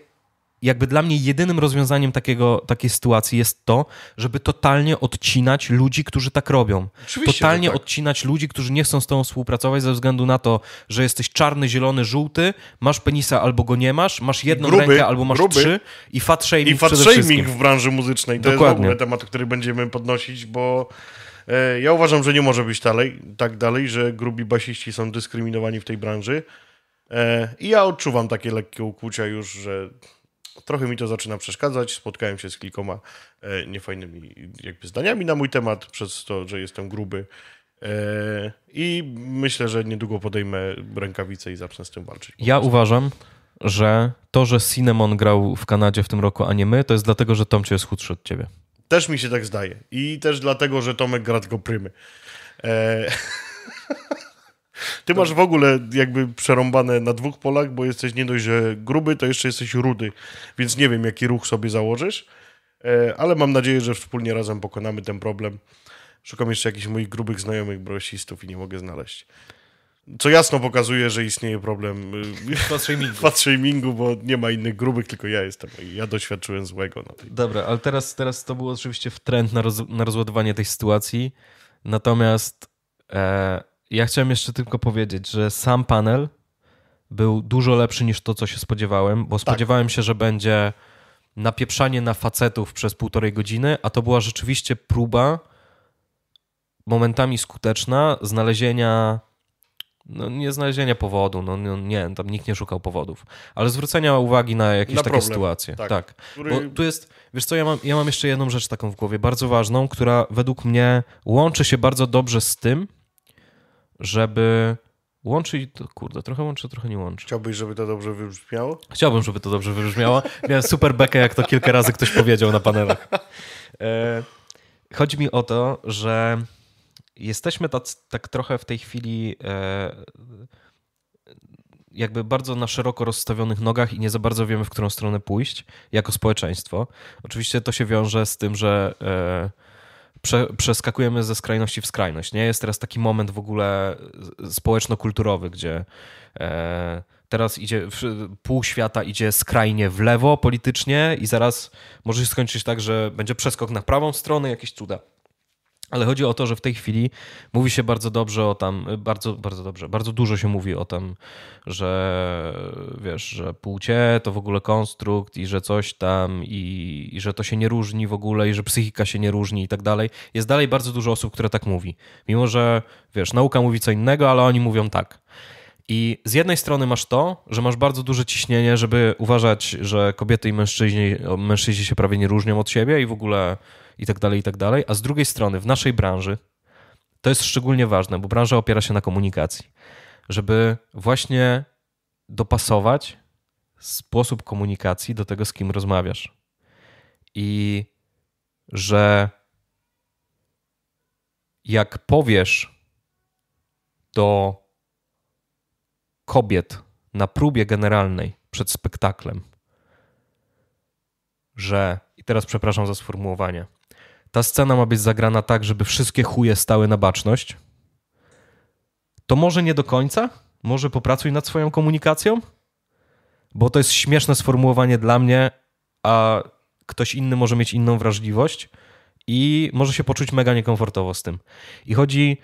Jakby dla mnie jedynym rozwiązaniem takiego, takiej sytuacji jest to, żeby totalnie odcinać ludzi, którzy tak robią. Oczywiście, totalnie tak. odcinać ludzi, którzy nie chcą z tobą współpracować ze względu na to, że jesteś czarny, zielony, żółty, masz penisa albo go nie masz, masz jedną gruby, rękę albo masz gruby. trzy i fat shaming I fat shaming w branży muzycznej. To Dokładnie. jest w ogóle temat, który będziemy podnosić, bo E, ja uważam, że nie może być dalej, tak dalej, że grubi basiści są dyskryminowani w tej branży. E, I ja odczuwam takie lekkie ukłucia już, że trochę mi to zaczyna przeszkadzać. Spotkałem się z kilkoma e, niefajnymi jakby zdaniami na mój temat przez to, że jestem gruby. I myślę, że niedługo podejmę rękawice i zacznę z tym walczyć. Ja uważam, że to, że Cinnamon grał w Kanadzie w tym roku, a nie my, to jest dlatego, że Tomcio jest chudszy od ciebie. Też mi się tak zdaje. I też dlatego, że Tomek gra tylko prymy. E, ty masz w ogóle jakby przerąbane na dwóch polach, bo jesteś nie dość, że gruby, to jeszcze jesteś rudy, więc nie wiem, jaki ruch sobie założysz, e, ale mam nadzieję, że wspólnie razem pokonamy ten problem. Szukam jeszcze jakichś moich grubych znajomych brosistów i nie mogę znaleźć. Co jasno pokazuje, że istnieje problem y, fatshamingu. fatshamingu, bo nie ma innych grubych, tylko ja jestem. i Ja doświadczyłem złego na tej. Dobra, ale teraz, teraz to było oczywiście w trend na, roz, na rozładowanie tej sytuacji. Natomiast e, ja chciałem jeszcze tylko powiedzieć, że sam panel był dużo lepszy niż to, co się spodziewałem, bo tak. spodziewałem się, że będzie napieprzanie na facetów przez półtorej godziny, a to była rzeczywiście próba momentami skuteczna znalezienia no, nie znalezienia powodu, no, no, nie, tam nikt nie szukał powodów, ale zwrócenia uwagi na jakieś na takie problem, sytuacje. Tak. tak. Bo tu jest, wiesz co, ja mam, ja mam jeszcze jedną rzecz taką w głowie, bardzo ważną, która według mnie łączy się bardzo dobrze z tym, żeby łączyć, to, kurde, trochę łączy, trochę nie łączy. Chciałbyś, żeby to dobrze wybrzmiało? Chciałbym, żeby to dobrze wybrzmiało. Miałem super bekę, jak to kilka razy ktoś powiedział na panelach. E, chodzi mi o to, że jesteśmy tak, tak trochę w tej chwili e, jakby bardzo na szeroko rozstawionych nogach i nie za bardzo wiemy, w którą stronę pójść jako społeczeństwo. Oczywiście to się wiąże z tym, że e, prze, przeskakujemy ze skrajności w skrajność. Nie jest teraz taki moment w ogóle społeczno-kulturowy, gdzie e, teraz idzie, pół świata idzie skrajnie w lewo politycznie i zaraz może się skończyć tak, że będzie przeskok na prawą stronę, jakieś cuda. Ale chodzi o to, że w tej chwili mówi się bardzo dobrze o tam, bardzo, bardzo dobrze, bardzo dużo się mówi o tym, że wiesz, że płcie to w ogóle konstrukt i że coś tam i, i, że to się nie różni w ogóle i że psychika się nie różni i tak dalej. Jest dalej bardzo dużo osób, które tak mówi. Mimo, że wiesz, nauka mówi co innego, ale oni mówią tak. I z jednej strony masz to, że masz bardzo duże ciśnienie, żeby uważać, że kobiety i mężczyźni, mężczyźni się prawie nie różnią od siebie i w ogóle i tak dalej, i tak dalej. A z drugiej strony, w naszej branży to jest szczególnie ważne, bo branża opiera się na komunikacji, żeby właśnie dopasować sposób komunikacji do tego, z kim rozmawiasz. I że jak powiesz do kobiet na próbie generalnej przed spektaklem, że, i teraz przepraszam za sformułowanie, ta scena ma być zagrana tak, żeby wszystkie chuje stały na baczność, to może nie do końca, może popracuj nad swoją komunikacją, bo to jest śmieszne sformułowanie dla mnie, a ktoś inny może mieć inną wrażliwość i może się poczuć mega niekomfortowo z tym. I chodzi.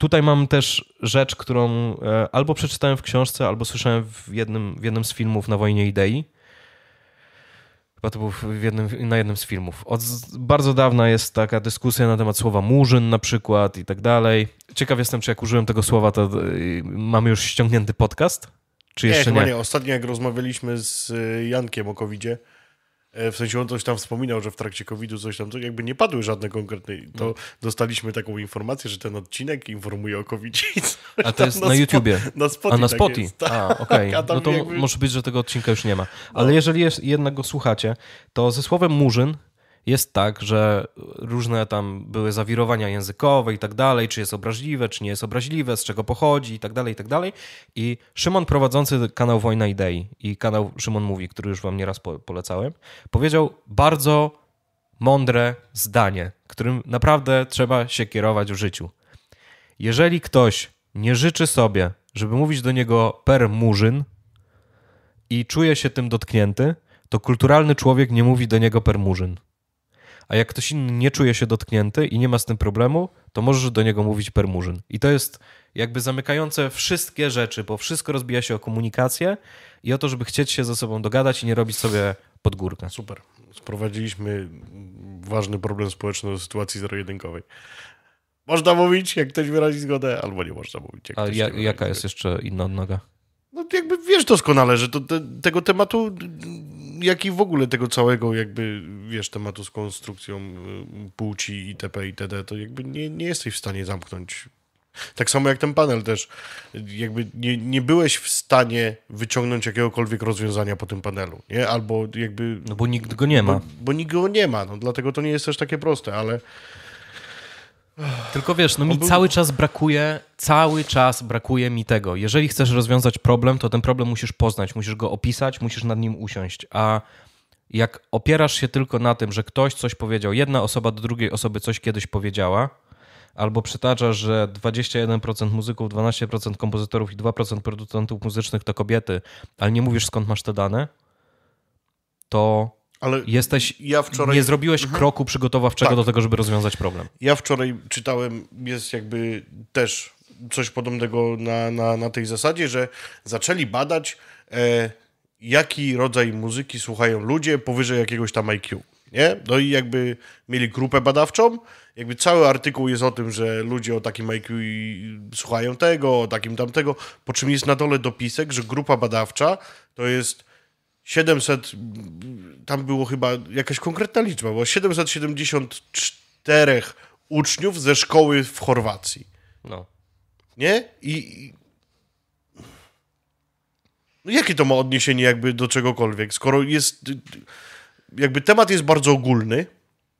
Tutaj mam też rzecz, którą e, albo przeczytałem w książce, albo słyszałem w jednym, w jednym z filmów na wojnie idei, Chyba to był w jednym, na jednym z filmów. Od bardzo dawna jest taka dyskusja na temat słowa murzyn na przykład i tak dalej. Ciekaw jestem, czy jak użyłem tego słowa, to y, mamy już ściągnięty podcast? Czy jeszcze nie? nie? nie. Ostatnio jak rozmawialiśmy z y, Jankiem o covidzie, E, w sensie on coś tam wspominał, że w trakcie COVID-u coś tam, to jakby nie padły żadne konkretne, to mhm. dostaliśmy taką informację, że ten odcinek informuje o covid A to jest na, na YouTubie? Na Spotify. A na Spotify, tak a okej, okay. no to jakby... może być, że tego odcinka już nie ma. No. Ale no. jeżeli jest, jednak go słuchacie, to ze słowem Murzyn jest tak, że różne tam były zawirowania językowe i tak dalej, czy jest obraźliwe, czy nie jest obraźliwe, z czego pochodzi i tak dalej, i tak dalej. I Szymon prowadzący kanał Wojna Idei i kanał Szymon Mówi, który już wam nieraz polecałem, powiedział bardzo mądre zdanie, którym naprawdę trzeba się kierować w życiu. Jeżeli ktoś nie życzy sobie, żeby mówić do niego per murzyn i czuje się tym dotknięty, to kulturalny człowiek nie mówi do niego per murzyn a jak ktoś inny nie czuje się dotknięty i nie ma z tym problemu, to możesz do niego mówić per murzyn. I to jest jakby zamykające wszystkie rzeczy, bo wszystko rozbija się o komunikację i o to, żeby chcieć się ze sobą dogadać i nie robić sobie pod górkę. Super. Sprowadziliśmy ważny problem społeczny do sytuacji zero-jedynkowej. Można mówić, jak ktoś wyrazi zgodę, albo nie można mówić. Jak A ja, jaka jest jeszcze inna odnoga? No jakby wiesz doskonale, że to, te, tego tematu, jak i w ogóle tego całego jakby, wiesz, tematu z konstrukcją y, płci itp. itd. to jakby nie, nie jesteś w stanie zamknąć. Tak samo jak ten panel też. Jakby nie, nie byłeś w stanie wyciągnąć jakiegokolwiek rozwiązania po tym panelu, nie? Albo jakby... No bo nikt go nie ma. Bo, bo nikt go nie ma, no dlatego to nie jest też takie proste, ale tylko wiesz, no mi był... cały czas brakuje, cały czas brakuje mi tego. Jeżeli chcesz rozwiązać problem, to ten problem musisz poznać, musisz go opisać, musisz nad nim usiąść. A jak opierasz się tylko na tym, że ktoś coś powiedział, jedna osoba do drugiej osoby coś kiedyś powiedziała, albo przytaczasz, że 21% muzyków, 12% kompozytorów i 2% producentów muzycznych to kobiety, ale nie mówisz skąd masz te dane, to ale jesteś, ja wczoraj... nie zrobiłeś mhm. kroku przygotowawczego tak. do tego, żeby rozwiązać problem. Ja wczoraj czytałem, jest jakby też coś podobnego na, na, na tej zasadzie, że zaczęli badać, e, jaki rodzaj muzyki słuchają ludzie powyżej jakiegoś tam IQ. Nie? No i jakby mieli grupę badawczą, jakby cały artykuł jest o tym, że ludzie o takim IQ słuchają tego, o takim tamtego, po czym jest na dole dopisek, że grupa badawcza to jest 700, tam było chyba jakaś konkretna liczba, było 774 uczniów ze szkoły w Chorwacji. No. Nie? I. No jakie to ma odniesienie jakby do czegokolwiek, skoro jest. Jakby temat jest bardzo ogólny,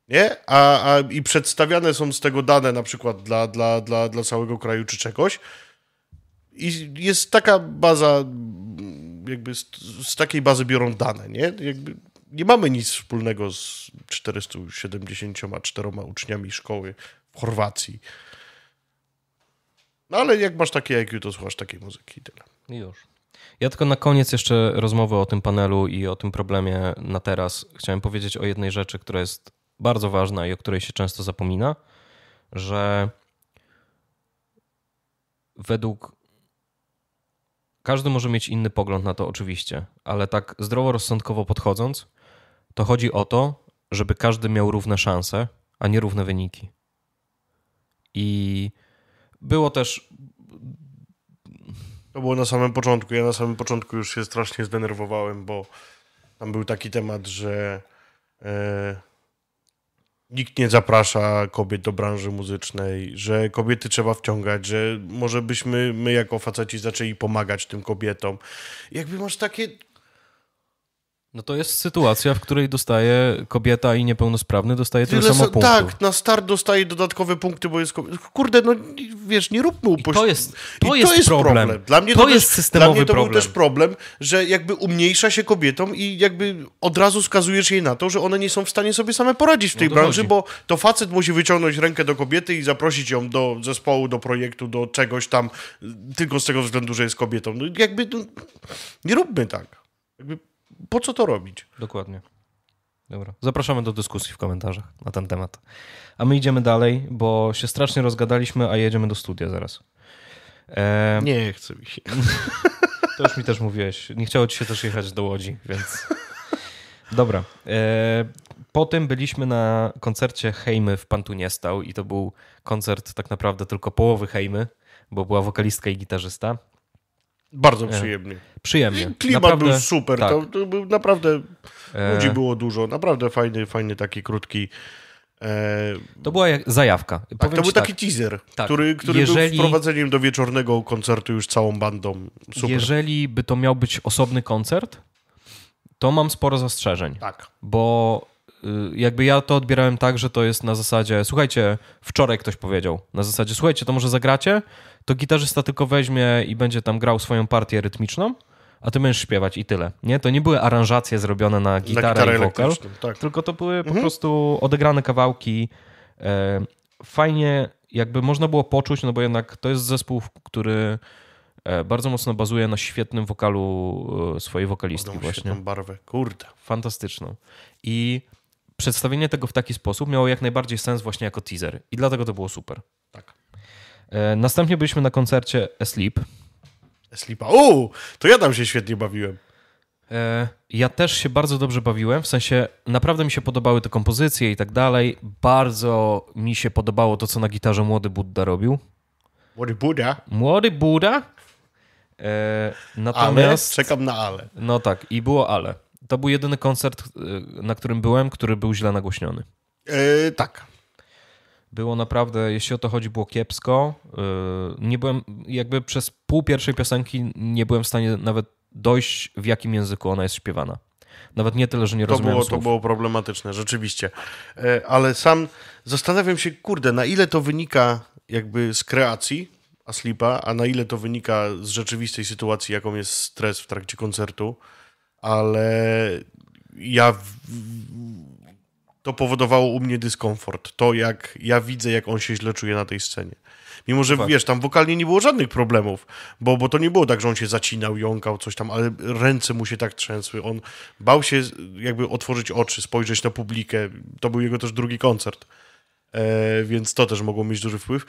nie? A, a i przedstawiane są z tego dane na przykład dla, dla, dla, dla całego kraju czy czegoś. I jest taka baza jakby z, z takiej bazy biorą dane, nie? Jakby nie mamy nic wspólnego z 474 uczniami szkoły w Chorwacji. No ale jak masz takie IQ, to słuchasz takiej muzyki i tyle. Już. Ja tylko na koniec jeszcze rozmowy o tym panelu i o tym problemie na teraz chciałem powiedzieć o jednej rzeczy, która jest bardzo ważna i o której się często zapomina, że według każdy może mieć inny pogląd na to, oczywiście, ale tak zdroworozsądkowo podchodząc, to chodzi o to, żeby każdy miał równe szanse, a nie równe wyniki. I było też. To było na samym początku. Ja na samym początku już się strasznie zdenerwowałem, bo tam był taki temat, że. E, nikt nie zaprasza kobiet do branży muzycznej, że kobiety trzeba wciągać, że może byśmy my jako faceci zaczęli pomagać tym kobietom. Jakby masz takie no to jest sytuacja, w której dostaje kobieta i niepełnosprawny dostaje tyle samo punktów. Tak, na start dostaje dodatkowe punkty, bo jest Kurde, no wiesz, nie róbmy upośledzenia. To jest, to, I jest, to jest problem. problem. Dla mnie to, to jest systemowy dla mnie to problem. był też problem, że jakby umniejsza się kobietom i jakby od razu skazujesz jej na to, że one nie są w stanie sobie same poradzić w tej no branży, bo to facet musi wyciągnąć rękę do kobiety i zaprosić ją do zespołu, do projektu, do czegoś tam, y, tylko z tego względu, że jest kobietą. No jakby no, nie róbmy tak. Jakby po co to robić? Dokładnie. Dobra. Zapraszamy do dyskusji w komentarzach na ten temat. A my idziemy dalej, bo się strasznie rozgadaliśmy, a jedziemy do studia zaraz. Nie chcę mi się. To już mi też mówiłeś. Nie chciało ci się też jechać do Łodzi, więc... Dobra. Eee... Potem byliśmy na koncercie Hejmy w Pantunie Stał i to był koncert tak naprawdę tylko połowy Hejmy, bo była wokalistka i gitarzysta. Bardzo e, przyjemnie. Przyjemnie. I klimat naprawdę, był super. Tak. To, to był naprawdę e, ludzi było dużo. Naprawdę fajny, fajny taki krótki. E, to była jak zajawka. Tak, to był taki tak. teaser, tak, który, który jeżeli, był wprowadzeniem do wieczornego koncertu już całą bandą. Super. Jeżeli by to miał być osobny koncert, to mam sporo zastrzeżeń. Tak. Bo y, jakby ja to odbierałem tak, że to jest na zasadzie, słuchajcie, wczoraj ktoś powiedział, na zasadzie, słuchajcie, to może zagracie? to gitarzysta tylko weźmie i będzie tam grał swoją partię rytmiczną, a ty będziesz śpiewać i tyle. Nie? To nie były aranżacje zrobione na gitarę, na gitarę i wokal, tak. tylko to były mhm. po prostu odegrane kawałki. E, fajnie jakby można było poczuć, no bo jednak to jest zespół, który e, bardzo mocno bazuje na świetnym wokalu e, swojej wokalistki Odą właśnie. Tą barwę, kurde. Fantastyczną. I przedstawienie tego w taki sposób miało jak najbardziej sens właśnie jako teaser i dlatego to było super. E, następnie byliśmy na koncercie Sleep. Sleepa. o, to ja tam się świetnie bawiłem. E, ja też się bardzo dobrze bawiłem, w sensie naprawdę mi się podobały te kompozycje i tak dalej. Bardzo mi się podobało to, co na gitarze Młody Buddha robił. Młody Buddha? Młody Buddha? E, natomiast... Ale? Czekam na ale. No tak, i było ale. To był jedyny koncert, na którym byłem, który był źle nagłośniony. tak było naprawdę, jeśli o to chodzi, było kiepsko. Y, nie byłem, jakby przez pół pierwszej piosenki nie byłem w stanie nawet dojść, w jakim języku ona jest śpiewana. Nawet nie tyle, że nie to rozumiałem było, słów. To było problematyczne, rzeczywiście. E, ale sam zastanawiam się, kurde, na ile to wynika jakby z kreacji Aslipa, a na ile to wynika z rzeczywistej sytuacji, jaką jest stres w trakcie koncertu, ale ja w to powodowało u mnie dyskomfort. To, jak ja widzę, jak on się źle czuje na tej scenie. Mimo, że no tak. wiesz, tam wokalnie nie było żadnych problemów, bo, bo to nie było tak, że on się zacinał, jąkał, coś tam, ale ręce mu się tak trzęsły. On bał się jakby otworzyć oczy, spojrzeć na publikę. To był jego też drugi koncert, e, więc to też mogło mieć duży wpływ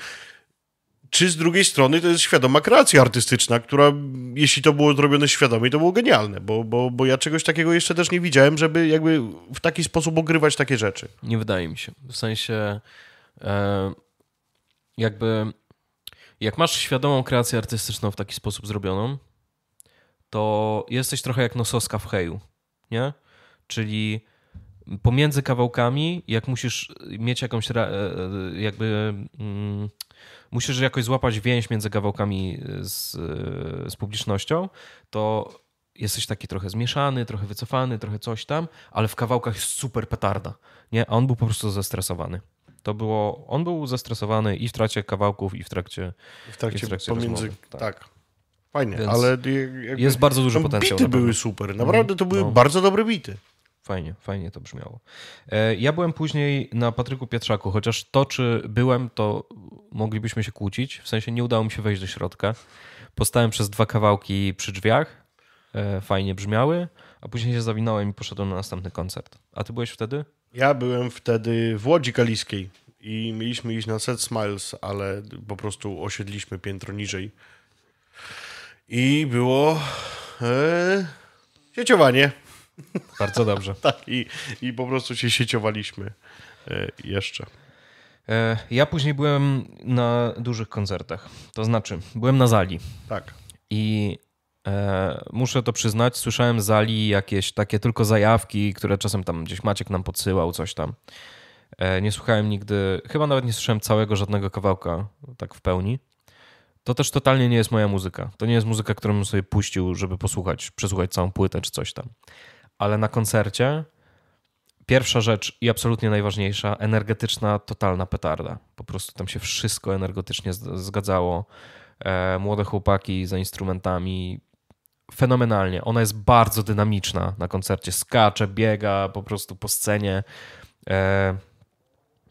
czy z drugiej strony to jest świadoma kreacja artystyczna, która, jeśli to było zrobione świadomie, to było genialne, bo, bo, bo ja czegoś takiego jeszcze też nie widziałem, żeby jakby w taki sposób ogrywać takie rzeczy. Nie wydaje mi się. W sensie e, jakby jak masz świadomą kreację artystyczną w taki sposób zrobioną, to jesteś trochę jak nososka w heju, nie? Czyli pomiędzy kawałkami, jak musisz mieć jakąś e, e, jakby... Mm, musisz jakoś złapać więź między kawałkami y, z, y, z publicznością, to jesteś taki trochę zmieszany, trochę wycofany, trochę coś tam, ale w kawałkach jest super petarda. Nie, a on był po prostu zestresowany. To było, on był zestresowany i w trakcie kawałków, i w trakcie, w trakcie, w trakcie pomiędzy, rozmowy, tak. tak. Fajnie, Więc ale jakby, jest bardzo duży no, potencjał. Bity były super, naprawdę to były no. bardzo dobre bity. Fajnie, fajnie to brzmiało. E, ja byłem później na Patryku Pietrzaku, chociaż to, czy byłem, to moglibyśmy się kłócić. W sensie nie udało mi się wejść do środka. Postałem przez dwa kawałki przy drzwiach, e, fajnie brzmiały, a później się zawinąłem i poszedłem na następny koncert. A ty byłeś wtedy? Ja byłem wtedy w Łodzi Kaliskiej i mieliśmy iść na Set Smiles, ale po prostu osiedliśmy piętro niżej. I było... Eee, sieciowanie. Bardzo dobrze. tak, i, i po prostu się sieciowaliśmy e, jeszcze. E, ja później byłem na dużych koncertach. To znaczy, byłem na Zali. Tak. I e, muszę to przyznać, słyszałem Zali jakieś takie tylko zajawki, które czasem tam gdzieś Maciek nam podsyłał, coś tam. E, nie słuchałem nigdy, chyba nawet nie słyszałem całego żadnego kawałka tak w pełni. To też totalnie nie jest moja muzyka. To nie jest muzyka, którą bym sobie puścił, żeby posłuchać, przesłuchać całą płytę czy coś tam ale na koncercie pierwsza rzecz i absolutnie najważniejsza, energetyczna, totalna petarda. Po prostu tam się wszystko energetycznie zgadzało. E, młode chłopaki za instrumentami, fenomenalnie. Ona jest bardzo dynamiczna na koncercie. Skacze, biega po prostu po scenie. E,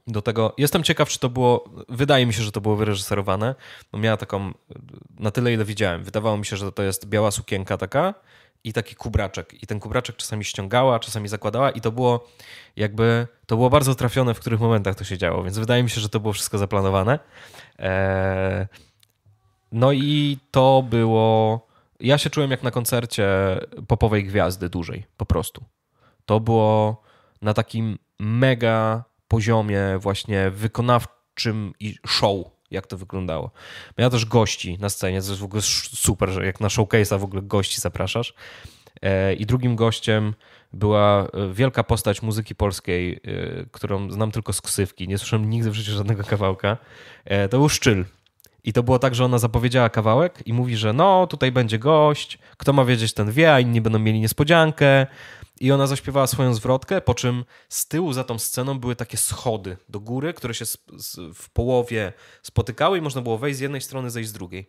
do tego jestem ciekaw, czy to było. Wydaje mi się, że to było wyreżyserowane. No, miała taką, na tyle ile widziałem, wydawało mi się, że to jest biała sukienka taka i taki kubraczek. I ten kubraczek czasami ściągała, czasami zakładała, i to było jakby to było bardzo trafione, w których momentach to się działo, więc wydaje mi się, że to było wszystko zaplanowane. E, no i to było. Ja się czułem jak na koncercie popowej gwiazdy dużej, po prostu. To było na takim mega poziomie, właśnie wykonawczym i show jak to wyglądało. Miała też gości na scenie, to jest w ogóle super, że jak na showcase'a w ogóle gości zapraszasz. E, I drugim gościem była e, wielka postać muzyki polskiej, e, którą znam tylko z ksywki. Nie słyszałem nigdy w życiu żadnego kawałka. To był Szczyl. I to było tak, że ona zapowiedziała kawałek i mówi, że no, tutaj będzie gość, kto ma wiedzieć, ten wie, a inni będą mieli niespodziankę. I ona zaśpiewała swoją zwrotkę, po czym z tyłu za tą sceną były takie schody do góry, które się w połowie spotykały i można było wejść z jednej strony, zejść z drugiej.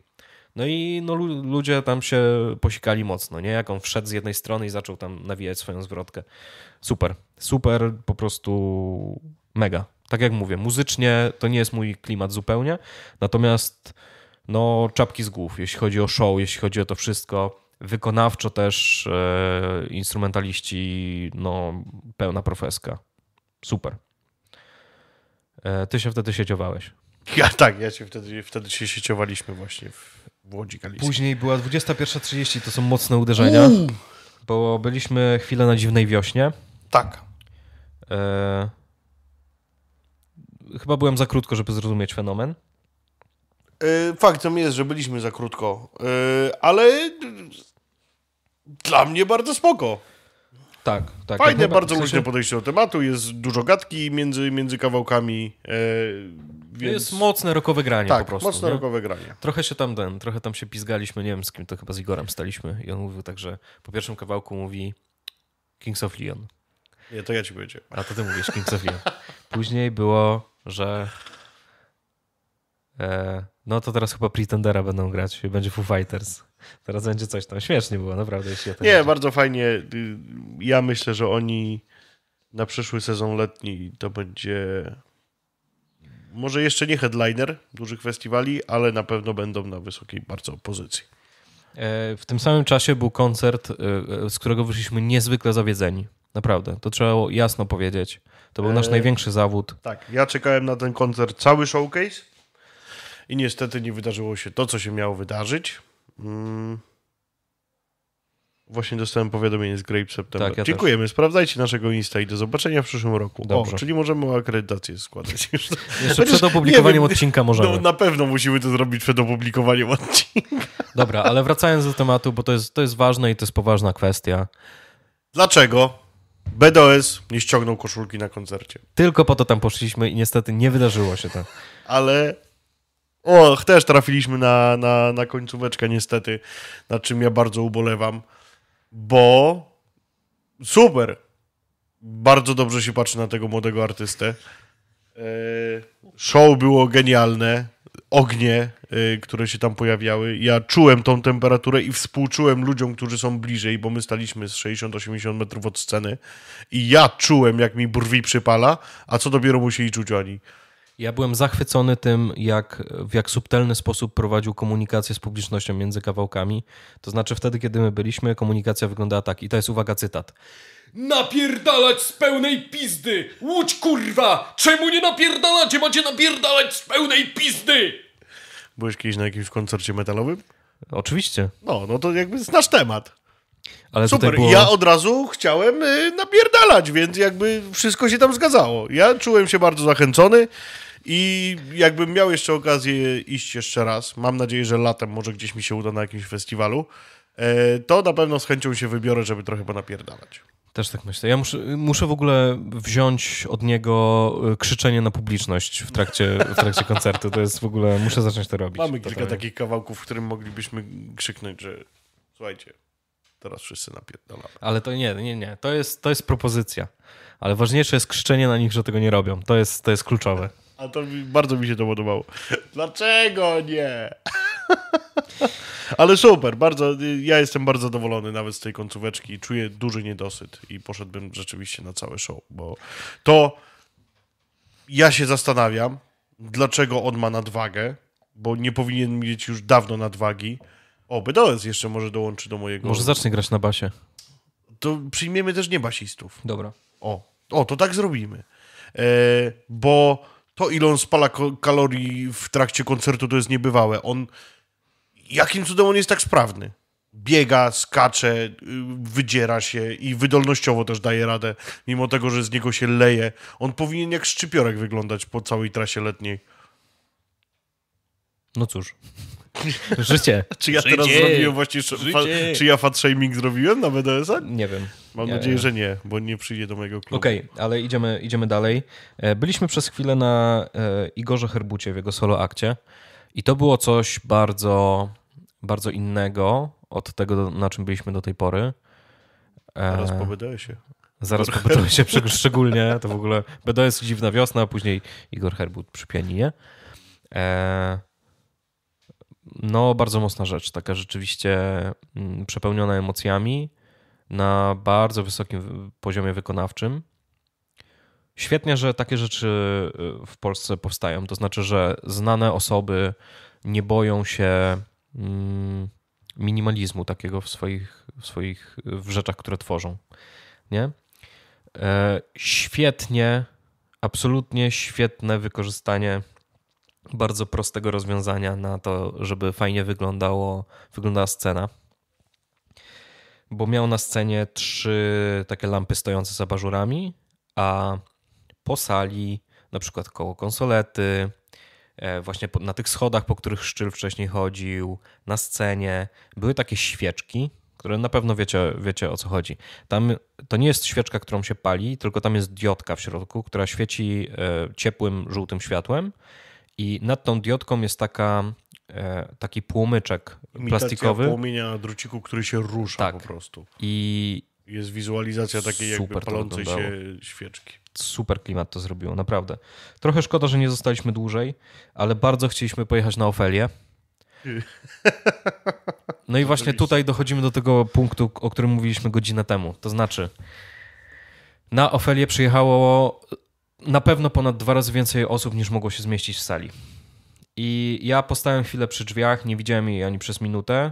No i no, ludzie tam się posikali mocno, nie? Jak on wszedł z jednej strony i zaczął tam nawijać swoją zwrotkę. Super, super, po prostu mega. Tak jak mówię, muzycznie to nie jest mój klimat zupełnie, natomiast no czapki z głów, jeśli chodzi o show, jeśli chodzi o to wszystko wykonawczo też e, instrumentaliści, no pełna profeska. Super. E, ty się wtedy sieciowałeś. Ja tak, ja się wtedy, wtedy się sieciowaliśmy właśnie w, w Łodzi Galicji. Później była 21.30, to są mocne uderzenia, Uuu. bo byliśmy chwilę na dziwnej wiośnie. Tak. E, chyba byłem za krótko, żeby zrozumieć fenomen. E, faktem jest, że byliśmy za krótko, e, ale dla mnie bardzo spoko. Tak, tak. Fajne, tak, bardzo w sensie... podejście do tematu, jest dużo gadki między, między kawałkami. E, więc... Jest mocne rokowe granie tak, po prostu. mocne rokowe granie. Trochę się tam ten, trochę tam się pizgaliśmy, nie wiem z kim, to chyba z Igorem staliśmy i on mówił tak, że po pierwszym kawałku mówi Kings of Leon. Nie, to ja ci powiedziałem. A to ty mówisz Kings of Leon. Później było, że e, no to teraz chyba Pretendera będą grać, będzie Foo Fighters. Teraz będzie coś tam śmiesznie było, naprawdę. Jeśli ja nie, będzie. bardzo fajnie. Ja myślę, że oni na przyszły sezon letni to będzie może jeszcze nie headliner dużych festiwali, ale na pewno będą na wysokiej bardzo pozycji. E, w tym samym czasie był koncert, e, z którego wyszliśmy niezwykle zawiedzeni. Naprawdę, to trzeba jasno powiedzieć. To był nasz eee, największy zawód. Tak, ja czekałem na ten koncert cały showcase i niestety nie wydarzyło się to, co się miało wydarzyć. Mm. Właśnie dostałem powiadomienie z Grape September. Tak, ja Dziękujemy, też. sprawdzajcie naszego Insta i do zobaczenia w przyszłym roku. Dobrze. O, czyli możemy akredytację składać. Jeszcze przed opublikowaniem wiem, odcinka możemy. No, na pewno musimy to zrobić przed opublikowaniem odcinka. Dobra, ale wracając do tematu, bo to jest, to jest ważne i to jest poważna kwestia. Dlaczego BDOS nie ściągnął koszulki na koncercie? Tylko po to tam poszliśmy i niestety nie wydarzyło się to. ale Och, też trafiliśmy na, na, na końcóweczkę niestety, nad czym ja bardzo ubolewam, bo super, bardzo dobrze się patrzy na tego młodego artystę. E, show było genialne, ognie, e, które się tam pojawiały. Ja czułem tą temperaturę i współczułem ludziom, którzy są bliżej, bo my staliśmy z 60-80 metrów od sceny i ja czułem, jak mi brwi przypala, a co dopiero musieli czuć oni. Ja byłem zachwycony tym, jak, w jak subtelny sposób prowadził komunikację z publicznością między kawałkami. To znaczy wtedy, kiedy my byliśmy, komunikacja wyglądała tak. I to jest, uwaga, cytat. Napierdalać z pełnej pizdy! Łódź kurwa! Czemu nie napierdalacie? Macie napierdalać z pełnej pizdy! Byłeś kiedyś na jakimś koncercie metalowym? Oczywiście. No, no to jakby znasz temat. Ale Super, było... ja od razu chciałem y, napierdalać, więc jakby wszystko się tam zgadzało. Ja czułem się bardzo zachęcony. I jakbym miał jeszcze okazję iść jeszcze raz, mam nadzieję, że latem może gdzieś mi się uda na jakimś festiwalu, e, to na pewno z chęcią się wybiorę, żeby trochę ponapierdalać. Też tak myślę. Ja muszę, muszę w ogóle wziąć od niego e, krzyczenie na publiczność w trakcie, w trakcie koncertu. To jest w ogóle, muszę zacząć to robić. Mamy kilka takich kawałków, w którym moglibyśmy krzyknąć, że słuchajcie, teraz wszyscy napierdolamy. Ale to nie, nie, nie. To jest, to jest propozycja. Ale ważniejsze jest krzyczenie na nich, że tego nie robią. To jest, to jest kluczowe. A to mi, bardzo mi się to podobało. Dlaczego nie? Ale super, bardzo, ja jestem bardzo zadowolony nawet z tej końcóweczki i czuję duży niedosyt i poszedłbym rzeczywiście na całe show, bo to ja się zastanawiam, dlaczego on ma nadwagę, bo nie powinien mieć już dawno nadwagi. O, BDS jeszcze może dołączy do mojego... Może zacznie grać na basie. To przyjmiemy też nie basistów. Dobra. O, o to tak zrobimy. E, bo to ile on spala kalorii w trakcie koncertu, to jest niebywałe. On, jakim cudem on jest tak sprawny? Biega, skacze, y, wydziera się i wydolnościowo też daje radę, mimo tego, że z niego się leje. On powinien jak szczypiorek wyglądać po całej trasie letniej. No cóż. Życie. Czy ja Życie. teraz zrobiłem właśnie... Fa, czy ja fat shaming zrobiłem na BDS? Nie wiem. Mam nie, nadzieję, nie. że nie, bo nie przyjdzie do mojego klubu. Okej, okay, ale idziemy, idziemy dalej. E, byliśmy przez chwilę na e, Igorze Herbucie w jego solo akcie i to było coś bardzo, bardzo innego od tego, na czym byliśmy do tej pory. E, zaraz po się. Zaraz popytamy się szczególnie, to w ogóle BDS Dziwna Wiosna, a później Igor Herbut przy pianinie. No, bardzo mocna rzecz, taka rzeczywiście mm, przepełniona emocjami, na bardzo wysokim poziomie wykonawczym. Świetnie, że takie rzeczy y, w Polsce powstają. To znaczy, że znane osoby nie boją się mm, minimalizmu takiego w swoich, w swoich w rzeczach, które tworzą. Nie? E, świetnie, absolutnie świetne wykorzystanie bardzo prostego rozwiązania na to, żeby fajnie wyglądało, wyglądała scena. Bo miał na scenie trzy takie lampy stojące za bażurami, a po sali, na przykład koło konsolety, e, właśnie na tych schodach, po których szczyl wcześniej chodził, na scenie, były takie świeczki, które na pewno wiecie, wiecie o co chodzi. Tam to nie jest świeczka, którą się pali, tylko tam jest diodka w środku, która świeci e, ciepłym, żółtym światłem i nad tą diodką jest taka, e, taki płomyczek Imitacja plastikowy. płomienia druciku, który się rusza tak. po prostu. I jest wizualizacja takiej Super jakby palącej się świeczki. Super klimat to zrobiło, naprawdę. Trochę szkoda, że nie zostaliśmy dłużej, ale bardzo chcieliśmy pojechać na Ofelię. No i właśnie tutaj dochodzimy do tego punktu, o którym mówiliśmy godzinę temu. To znaczy, na Ofelię przyjechało na pewno ponad dwa razy więcej osób niż mogło się zmieścić w sali. I ja postałem chwilę przy drzwiach, nie widziałem jej ani przez minutę.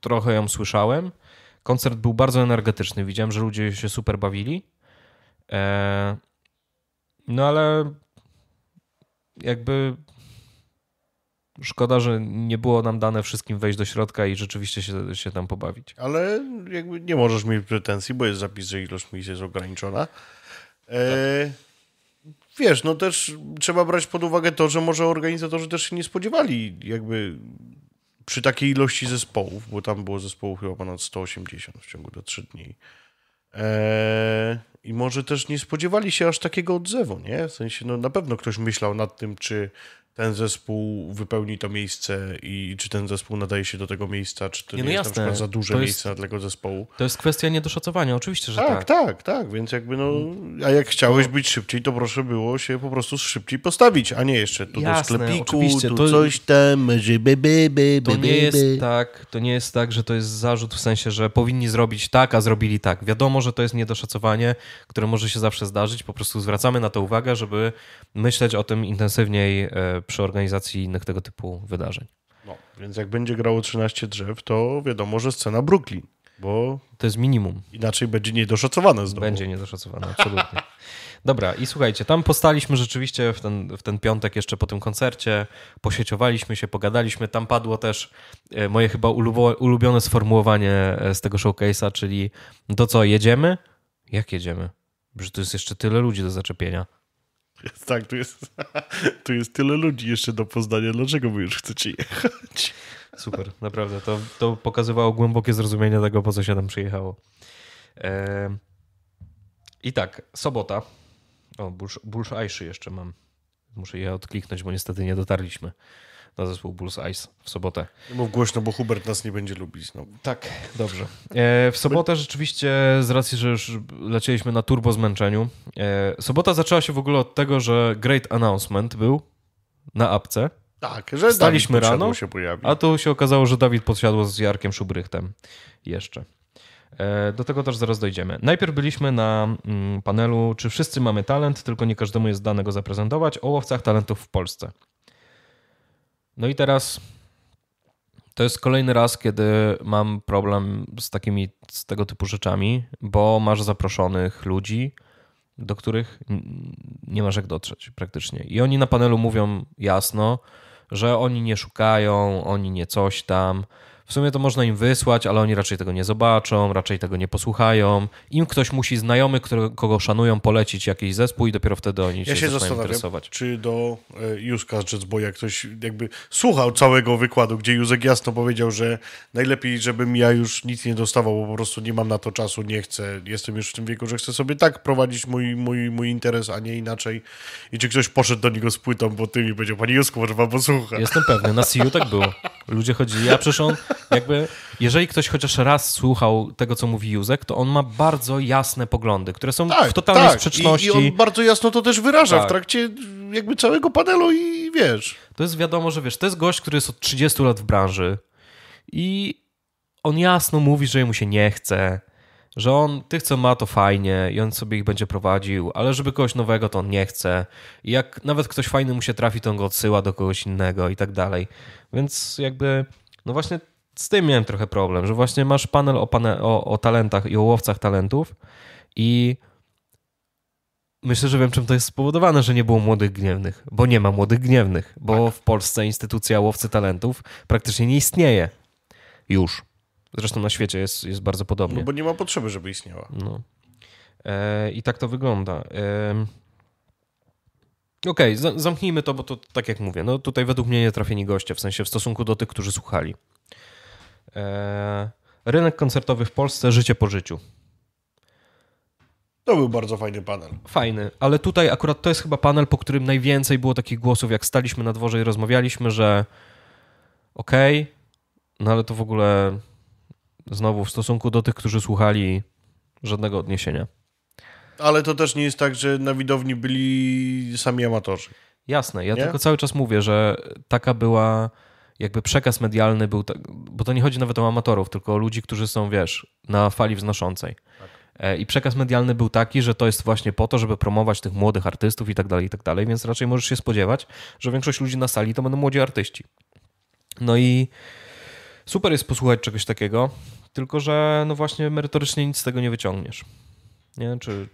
Trochę ją słyszałem. Koncert był bardzo energetyczny. Widziałem, że ludzie się super bawili. Eee, no ale jakby Szkoda, że nie było nam dane wszystkim wejść do środka i rzeczywiście się, się tam pobawić. Ale jakby nie możesz mieć pretensji, bo jest zapis, że ilość miejsc jest ograniczona. E, tak wiesz, no też trzeba brać pod uwagę to, że może organizatorzy też się nie spodziewali jakby przy takiej ilości zespołów, bo tam było zespołów chyba ponad 180 w ciągu do 3 dni. Eee, I może też nie spodziewali się aż takiego odzewu, nie? W sensie, no na pewno ktoś myślał nad tym, czy ten zespół wypełni to miejsce i czy ten zespół nadaje się do tego miejsca, czy to nie, no jest na przykład za duże jest, miejsce dla tego zespołu. To jest kwestia niedoszacowania, oczywiście, że tak. Tak, tak, tak, więc jakby no, a jak chciałeś no. być szybciej, to proszę było się po prostu szybciej postawić, a nie jeszcze tu jasne, do sklepiku, oczywiście. tu to, coś tam, żeby by, by, by, to nie jest tak, To nie jest tak, że to jest zarzut w sensie, że powinni zrobić tak, a zrobili tak. Wiadomo, że to jest niedoszacowanie, które może się zawsze zdarzyć, po prostu zwracamy na to uwagę, żeby myśleć o tym intensywniej e, przy organizacji innych tego typu wydarzeń. No, więc jak będzie grało 13 drzew, to wiadomo, że scena Brooklyn, bo... To jest minimum. Inaczej będzie niedoszacowane znowu. Będzie niedoszacowane, absolutnie. Dobra, i słuchajcie, tam postaliśmy rzeczywiście w ten, w ten piątek jeszcze po tym koncercie, posieciowaliśmy się, pogadaliśmy, tam padło też e, moje chyba ulubione sformułowanie e, z tego showcase'a, czyli to co, jedziemy? Jak jedziemy? Że tu jest jeszcze tyle ludzi do zaczepienia. Jest, tak, tu jest, tu jest tyle ludzi jeszcze do Poznania, dlaczego wy już chcecie jechać? Super, naprawdę. To, to pokazywało głębokie zrozumienie tego, po co się tam przyjechało. E... I tak, sobota. O, Bursz jeszcze mam. Muszę je odkliknąć, bo niestety nie dotarliśmy na zespół Bulls Ice w sobotę. Nie mów głośno, bo Hubert nas nie będzie lubić. No. Tak, dobrze. E, w sobotę rzeczywiście, z racji, że już lecieliśmy na turbo zmęczeniu, e, sobota zaczęła się w ogóle od tego, że great announcement był na apce. Tak, że Staliśmy Dawid rano, się a tu się okazało, że Dawid podsiadło z Jarkiem Szubrychtem jeszcze. E, do tego też zaraz dojdziemy. Najpierw byliśmy na mm, panelu, czy wszyscy mamy talent, tylko nie każdemu jest dane go zaprezentować, o łowcach talentów w Polsce. No i teraz to jest kolejny raz, kiedy mam problem z takimi, z tego typu rzeczami, bo masz zaproszonych ludzi, do których nie masz jak dotrzeć praktycznie. I oni na panelu mówią jasno, że oni nie szukają, oni nie coś tam, w sumie to można im wysłać, ale oni raczej tego nie zobaczą, raczej tego nie posłuchają. Im ktoś musi znajomy, którego, kogo szanują, polecić jakiś zespół i dopiero wtedy oni ja się, się zaczynają interesować. czy do e, Józka z Jetsboya jak ktoś jakby słuchał całego wykładu, gdzie Józek jasno powiedział, że najlepiej, żebym ja już nic nie dostawał, bo po prostu nie mam na to czasu, nie chcę, jestem już w tym wieku, że chcę sobie tak prowadzić mój, mój, mój interes, a nie inaczej. I czy ktoś poszedł do niego z płytą po tym i powiedział, panie Józku, może pan posłucha. Jestem pewny, na CU tak było. Ludzie chodzili, ja przyszłam. on jakby, jeżeli ktoś chociaż raz słuchał tego, co mówi Józek, to on ma bardzo jasne poglądy, które są tak, w totalnej tak. sprzeczności. I, I on bardzo jasno to też wyraża tak. w trakcie jakby całego panelu i wiesz. To jest wiadomo, że wiesz, to jest gość, który jest od 30 lat w branży i on jasno mówi, że mu się nie chce, że on tych, co ma, to fajnie i on sobie ich będzie prowadził, ale żeby kogoś nowego, to on nie chce. I jak nawet ktoś fajny mu się trafi, to on go odsyła do kogoś innego i tak dalej. Więc jakby, no właśnie z tym miałem trochę problem, że właśnie masz panel o, pane, o, o talentach i o łowcach talentów i myślę, że wiem, czym to jest spowodowane, że nie było młodych gniewnych, bo nie ma młodych gniewnych, bo tak. w Polsce instytucja łowcy talentów praktycznie nie istnieje już. Zresztą na świecie jest, jest bardzo podobnie. No bo nie ma potrzeby, żeby istniała. No. E, I tak to wygląda. E, Okej, okay, zamknijmy to, bo to tak jak mówię, no tutaj według mnie nie trafieni goście, w sensie w stosunku do tych, którzy słuchali. E, rynek koncertowy w Polsce, życie po życiu. To był bardzo fajny panel. Fajny, ale tutaj akurat to jest chyba panel, po którym najwięcej było takich głosów, jak staliśmy na dworze i rozmawialiśmy, że okej, okay, no ale to w ogóle znowu w stosunku do tych, którzy słuchali, żadnego odniesienia. Ale to też nie jest tak, że na widowni byli sami amatorzy. Jasne, ja nie? tylko cały czas mówię, że taka była jakby przekaz medialny był, tak, bo to nie chodzi nawet o amatorów, tylko o ludzi, którzy są, wiesz, na fali wznoszącej. Tak. E, I przekaz medialny był taki, że to jest właśnie po to, żeby promować tych młodych artystów i tak dalej, i tak dalej, więc raczej możesz się spodziewać, że większość ludzi na sali to będą młodzi artyści. No i super jest posłuchać czegoś takiego, tylko że no właśnie merytorycznie nic z tego nie wyciągniesz. Nie? Czy,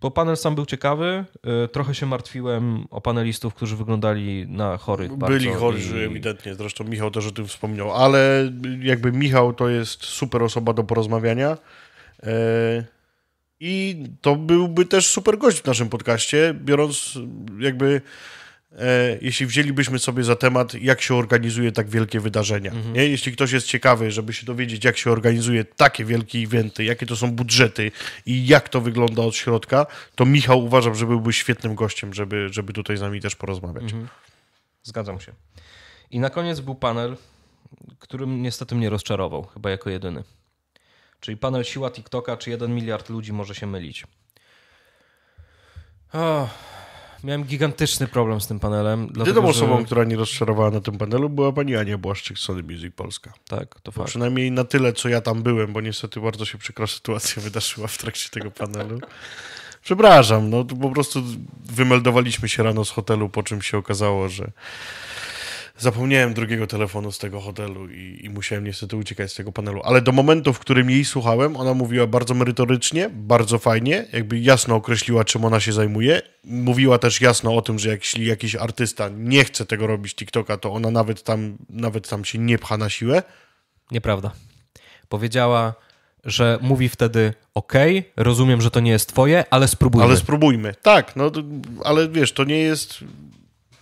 bo panel sam był ciekawy. Y, trochę się martwiłem o panelistów, którzy wyglądali na chorych. Byli chorzy, i... ewidentnie. Zresztą Michał też o tym wspomniał. Ale jakby Michał to jest super osoba do porozmawiania. E, I to byłby też super gość w naszym podcaście, biorąc jakby E, jeśli wzięlibyśmy sobie za temat, jak się organizuje tak wielkie wydarzenia. Mhm. Nie? Jeśli ktoś jest ciekawy, żeby się dowiedzieć, jak się organizuje takie wielkie eventy, jakie to są budżety i jak to wygląda od środka, to Michał uważam, że byłby świetnym gościem, żeby, żeby tutaj z nami też porozmawiać. Mhm. Zgadzam się. I na koniec był panel, którym niestety mnie rozczarował, chyba jako jedyny. Czyli panel Siła TikToka, czy 1 miliard ludzi może się mylić. Oh. Miałem gigantyczny problem z tym panelem. Jedyną osobą, która nie rozczarowała na tym panelu była pani Ania Błaszczyk z Sony Music Polska. Tak, to no fakt. przynajmniej na tyle, co ja tam byłem, bo niestety bardzo się przykra sytuacja wydarzyła w trakcie tego panelu. Przepraszam, no po prostu wymeldowaliśmy się rano z hotelu, po czym się okazało, że zapomniałem drugiego telefonu z tego hotelu i, i, musiałem niestety uciekać z tego panelu. Ale do momentu, w którym jej słuchałem, ona mówiła bardzo merytorycznie, bardzo fajnie, jakby jasno określiła, czym ona się zajmuje. Mówiła też jasno o tym, że jeśli jakiś artysta nie chce tego robić TikToka, to ona nawet tam, nawet tam się nie pcha na siłę. Nieprawda. Powiedziała, że mówi wtedy OK, rozumiem, że to nie jest twoje, ale spróbujmy. Ale spróbujmy. Tak, no ale wiesz, to nie jest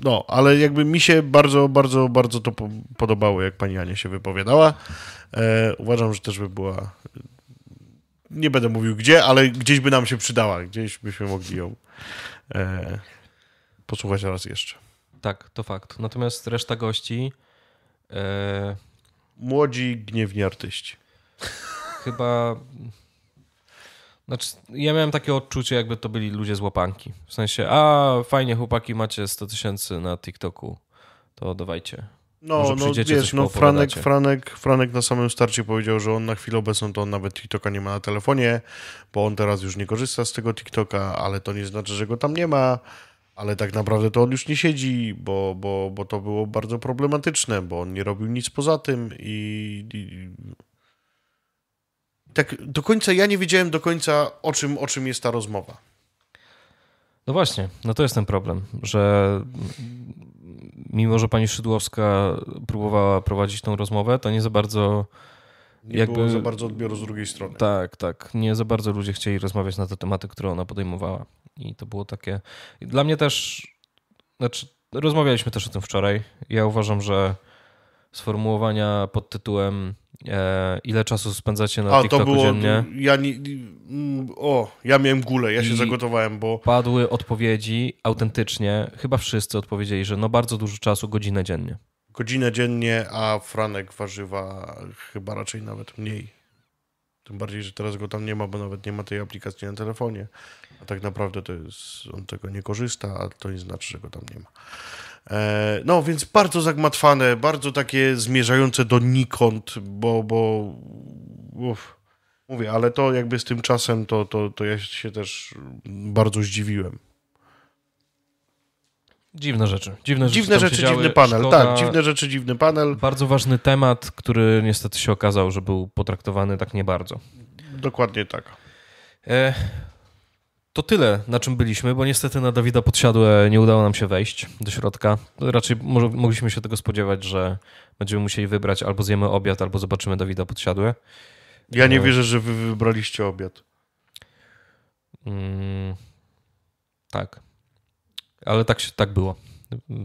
no, ale jakby mi się bardzo, bardzo, bardzo to podobało, jak pani Ania się wypowiadała. E, uważam, że też by była. Nie będę mówił gdzie, ale gdzieś by nam się przydała. Gdzieś byśmy mogli ją e, posłuchać raz jeszcze. Tak, to fakt. Natomiast reszta gości. E... Młodzi, gniewni artyści. Chyba znaczy, ja miałem takie odczucie, jakby to byli ludzie z łapanki. W sensie, a fajnie, chłopaki, macie 100 tysięcy na TikToku, to dawajcie. No, no wiesz, no Franek, Franek, Franek na samym starcie powiedział, że on na chwilę obecną to on nawet TikToka nie ma na telefonie, bo on teraz już nie korzysta z tego TikToka, ale to nie znaczy, że go tam nie ma, ale tak naprawdę to on już nie siedzi, bo, bo, bo to było bardzo problematyczne, bo on nie robił nic poza tym i, i tak do końca ja nie wiedziałem do końca, o czym, o czym jest ta rozmowa. No właśnie, no to jest ten problem, że mimo, że pani Szydłowska próbowała prowadzić tą rozmowę, to nie za bardzo... Nie jakby, było za bardzo odbioru z drugiej strony. Tak, tak. Nie za bardzo ludzie chcieli rozmawiać na te tematy, które ona podejmowała. I to było takie... Dla mnie też... Znaczy, rozmawialiśmy też o tym wczoraj. Ja uważam, że sformułowania pod tytułem E, ile czasu spędzacie na A, TikToku to było, dziennie? Ja nie, mm, o, ja miałem gulę, ja się zagotowałem, bo... Padły odpowiedzi autentycznie, chyba wszyscy odpowiedzieli, że no bardzo dużo czasu, godzinę dziennie. Godzinę dziennie, a Franek warzywa chyba raczej nawet mniej. Tym bardziej, że teraz go tam nie ma, bo nawet nie ma tej aplikacji na telefonie. A tak naprawdę to jest, on tego nie korzysta, a to nie znaczy, że go tam nie ma. E, no, więc bardzo zagmatwane, bardzo takie zmierzające donikąd, bo, bo uf, mówię, ale to jakby z tym czasem, to, to, to ja się też bardzo zdziwiłem. Dziwne rzeczy. Dziwne rzeczy, dziwne rzeczy dziwny panel. Szkoda, tak, dziwne rzeczy, dziwny panel. Bardzo ważny temat, który niestety się okazał, że był potraktowany tak nie bardzo. Dokładnie tak. E, to tyle, na czym byliśmy, bo niestety na Dawida podsiadłe nie udało nam się wejść do środka. Raczej mogliśmy się tego spodziewać, że będziemy musieli wybrać albo zjemy obiad, albo zobaczymy Dawida podsiadłe. Ja nie e. wierzę, że wy wybraliście obiad. Mm, tak. Ale tak, tak było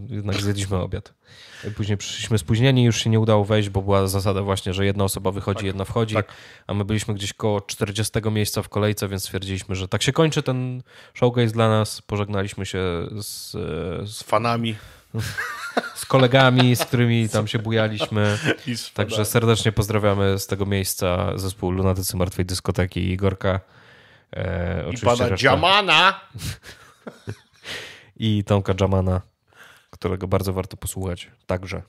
jednak zjedliśmy obiad. Później przyszliśmy spóźnieni, już się nie udało wejść, bo była zasada właśnie, że jedna osoba wychodzi, tak, jedna wchodzi, tak. a my byliśmy gdzieś koło 40 miejsca w kolejce, więc stwierdziliśmy, że tak się kończy ten showcase dla nas. Pożegnaliśmy się z, z fanami. Z kolegami, z którymi tam się bujaliśmy. Także serdecznie pozdrawiamy z tego miejsca zespół Lunatycy Martwej Dyskoteki Igorka. E, I pana reszta... Dziamana! I Tomka Dżamana którego bardzo warto posłuchać także.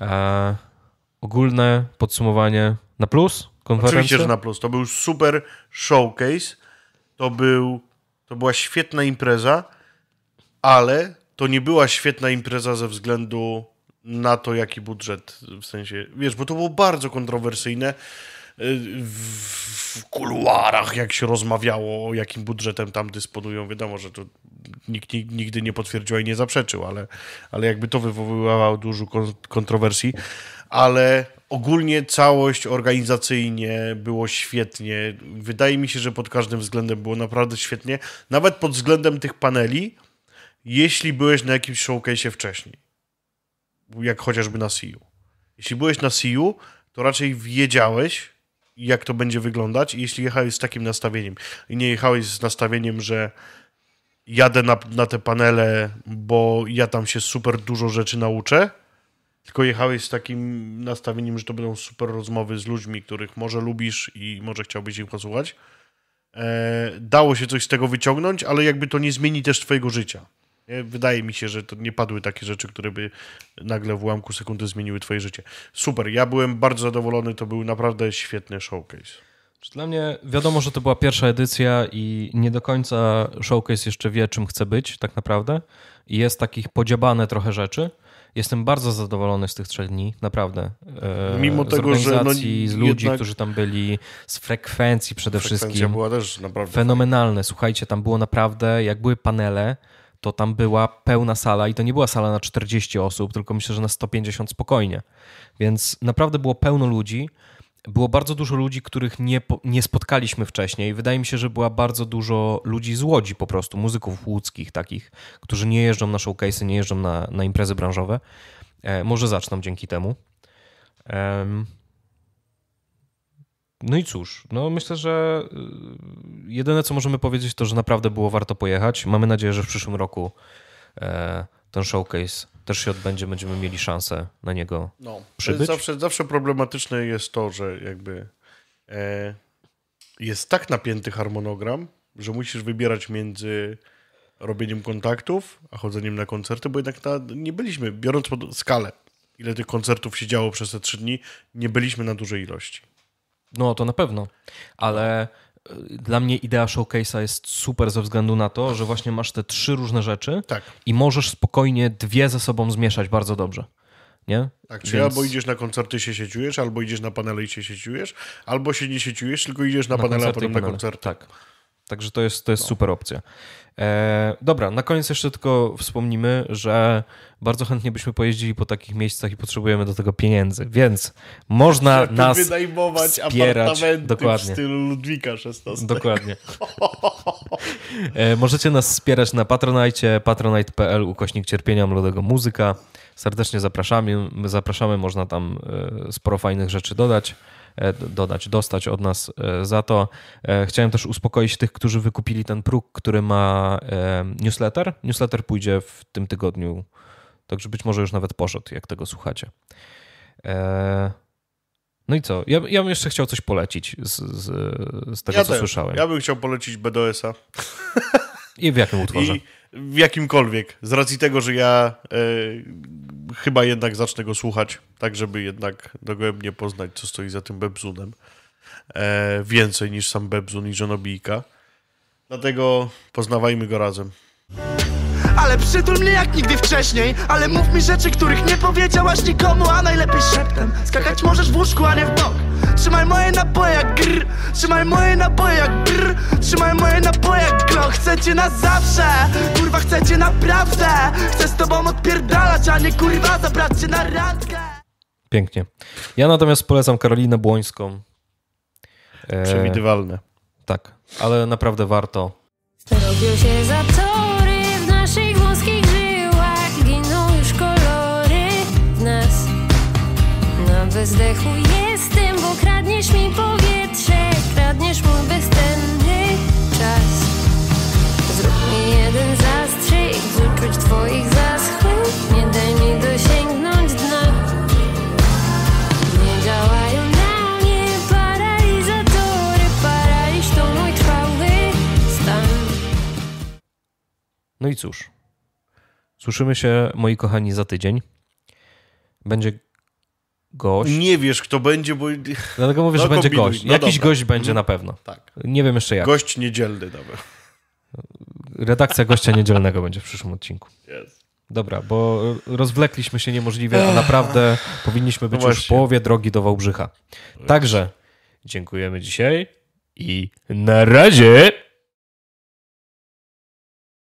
E, ogólne podsumowanie na plus konferencji? Oczywiście, że na plus. To był super showcase, to, był, to była świetna impreza, ale to nie była świetna impreza ze względu na to, jaki budżet, w sensie, wiesz, bo to było bardzo kontrowersyjne w kuluarach, jak się rozmawiało, o jakim budżetem tam dysponują. Wiadomo, że to nikt nigdy nie potwierdził i nie zaprzeczył, ale, ale jakby to wywoływało dużo kontrowersji. Ale ogólnie całość organizacyjnie było świetnie. Wydaje mi się, że pod każdym względem było naprawdę świetnie. Nawet pod względem tych paneli, jeśli byłeś na jakimś showcase wcześniej. Jak chociażby na CU. Jeśli byłeś na CU, to raczej wiedziałeś, jak to będzie wyglądać, jeśli jechałeś z takim nastawieniem i nie jechałeś z nastawieniem, że jadę na, na te panele, bo ja tam się super dużo rzeczy nauczę, tylko jechałeś z takim nastawieniem, że to będą super rozmowy z ludźmi, których może lubisz i może chciałbyś ich posłuchać. E, dało się coś z tego wyciągnąć, ale jakby to nie zmieni też twojego życia. E, wydaje mi się, że to nie padły takie rzeczy, które by nagle w ułamku sekundy zmieniły twoje życie. Super, ja byłem bardzo zadowolony, to był naprawdę świetny showcase. Dla mnie wiadomo, że to była pierwsza edycja i nie do końca showcase jeszcze wie, czym chce być tak naprawdę. I jest takich podziabane trochę rzeczy. Jestem bardzo zadowolony z tych trzech dni, naprawdę. E, Mimo z tego, że no, z ludzi, którzy tam byli, z frekwencji przede Frekwencja wszystkim. była też naprawdę fenomenalne. Słuchajcie, tam było naprawdę, jak były panele, to tam była pełna sala i to nie była sala na 40 osób, tylko myślę, że na 150 spokojnie. Więc naprawdę było pełno ludzi. Było bardzo dużo ludzi, których nie, nie spotkaliśmy wcześniej. Wydaje mi się, że była bardzo dużo ludzi z Łodzi po prostu, muzyków łódzkich takich, którzy nie jeżdżą na showcase'y, nie jeżdżą na, na imprezy branżowe. E, może zaczną dzięki temu. Um, no i cóż, no myślę, że y, jedyne co możemy powiedzieć to, że naprawdę było warto pojechać. Mamy nadzieję, że w przyszłym roku e, ten showcase też się odbędzie, będziemy mieli szansę na niego no. przybyć. Zawsze, zawsze problematyczne jest to, że jakby e, jest tak napięty harmonogram, że musisz wybierać między robieniem kontaktów, a chodzeniem na koncerty, bo jednak na, nie byliśmy, biorąc pod skalę, ile tych koncertów się działo przez te trzy dni, nie byliśmy na dużej ilości. No, to na pewno, ale e, dla mnie idea showcase'a jest super ze względu na to, że właśnie masz te trzy różne rzeczy tak. i możesz spokojnie dwie ze sobą zmieszać bardzo dobrze. Nie? Tak, czyli Więc... albo idziesz na koncerty się sieciujesz, albo idziesz na panele i się sieciujesz, albo się nie sieciujesz, tylko idziesz na, na panele, a potem na Tak. Także to jest, to jest no. super opcja. E, dobra, na koniec jeszcze tylko wspomnimy, że bardzo chętnie byśmy pojeździli po takich miejscach i potrzebujemy do tego pieniędzy, więc można Żeby nas wynajmować wspierać. apartamenty Dokładnie. w stylu Ludwika XVI. Dokładnie. e, możecie nas wspierać na Patronite, patronite.pl ukośnik cierpienia młodego muzyka. Serdecznie zapraszamy, zapraszamy, można tam e, sporo fajnych rzeczy dodać. E, dodać, dostać od nas e, za to. E, chciałem też uspokoić tych, którzy wykupili ten próg, który ma newsletter. Newsletter pójdzie w tym tygodniu, także być może już nawet poszedł, jak tego słuchacie. No i co? Ja, ja bym jeszcze chciał coś polecić z, z, z tego, ja co też. słyszałem. Ja bym chciał polecić BDS-a. I w jakim utworze? I w jakimkolwiek. Z racji tego, że ja e, chyba jednak zacznę go słuchać, tak żeby jednak dogłębnie poznać, co stoi za tym Bebzunem. E, więcej niż sam Bebzun i żonobijka. Dlatego poznawajmy go razem. Ale przytul mnie jak nigdy wcześniej Ale mów mi rzeczy, których nie powiedziałaś nikomu A najlepiej szeptem Skakać możesz w łóżku, a nie w bok Trzymaj moje napoje jak grr Trzymaj moje napoje jak grr Trzymaj moje napoje jak gro Chcę cię na zawsze Kurwa chcę cię naprawdę Chcę z tobą odpierdalać, a nie kurwa zabrać cię na randkę Pięknie. Ja natomiast polecam Karolinę Błońską. E, Przewidywalne. E, tak, ale naprawdę warto. Robił się za to naszych wąskich żyłach giną już kolory w nas. Na bezdechu jest. No i cóż, słyszymy się, moi kochani, za tydzień. Będzie gość. Nie wiesz, kto będzie, bo. Dlatego mówisz, no, że będzie gość. No Jakiś dobra. gość będzie mhm. na pewno. Tak. Nie wiem jeszcze jak. Gość niedzielny, dobra. Redakcja gościa niedzielnego będzie w przyszłym odcinku. Yes. Dobra, bo rozwlekliśmy się niemożliwie, a naprawdę powinniśmy być no już w połowie drogi do Wałbrzycha. Także dziękujemy dzisiaj i na razie!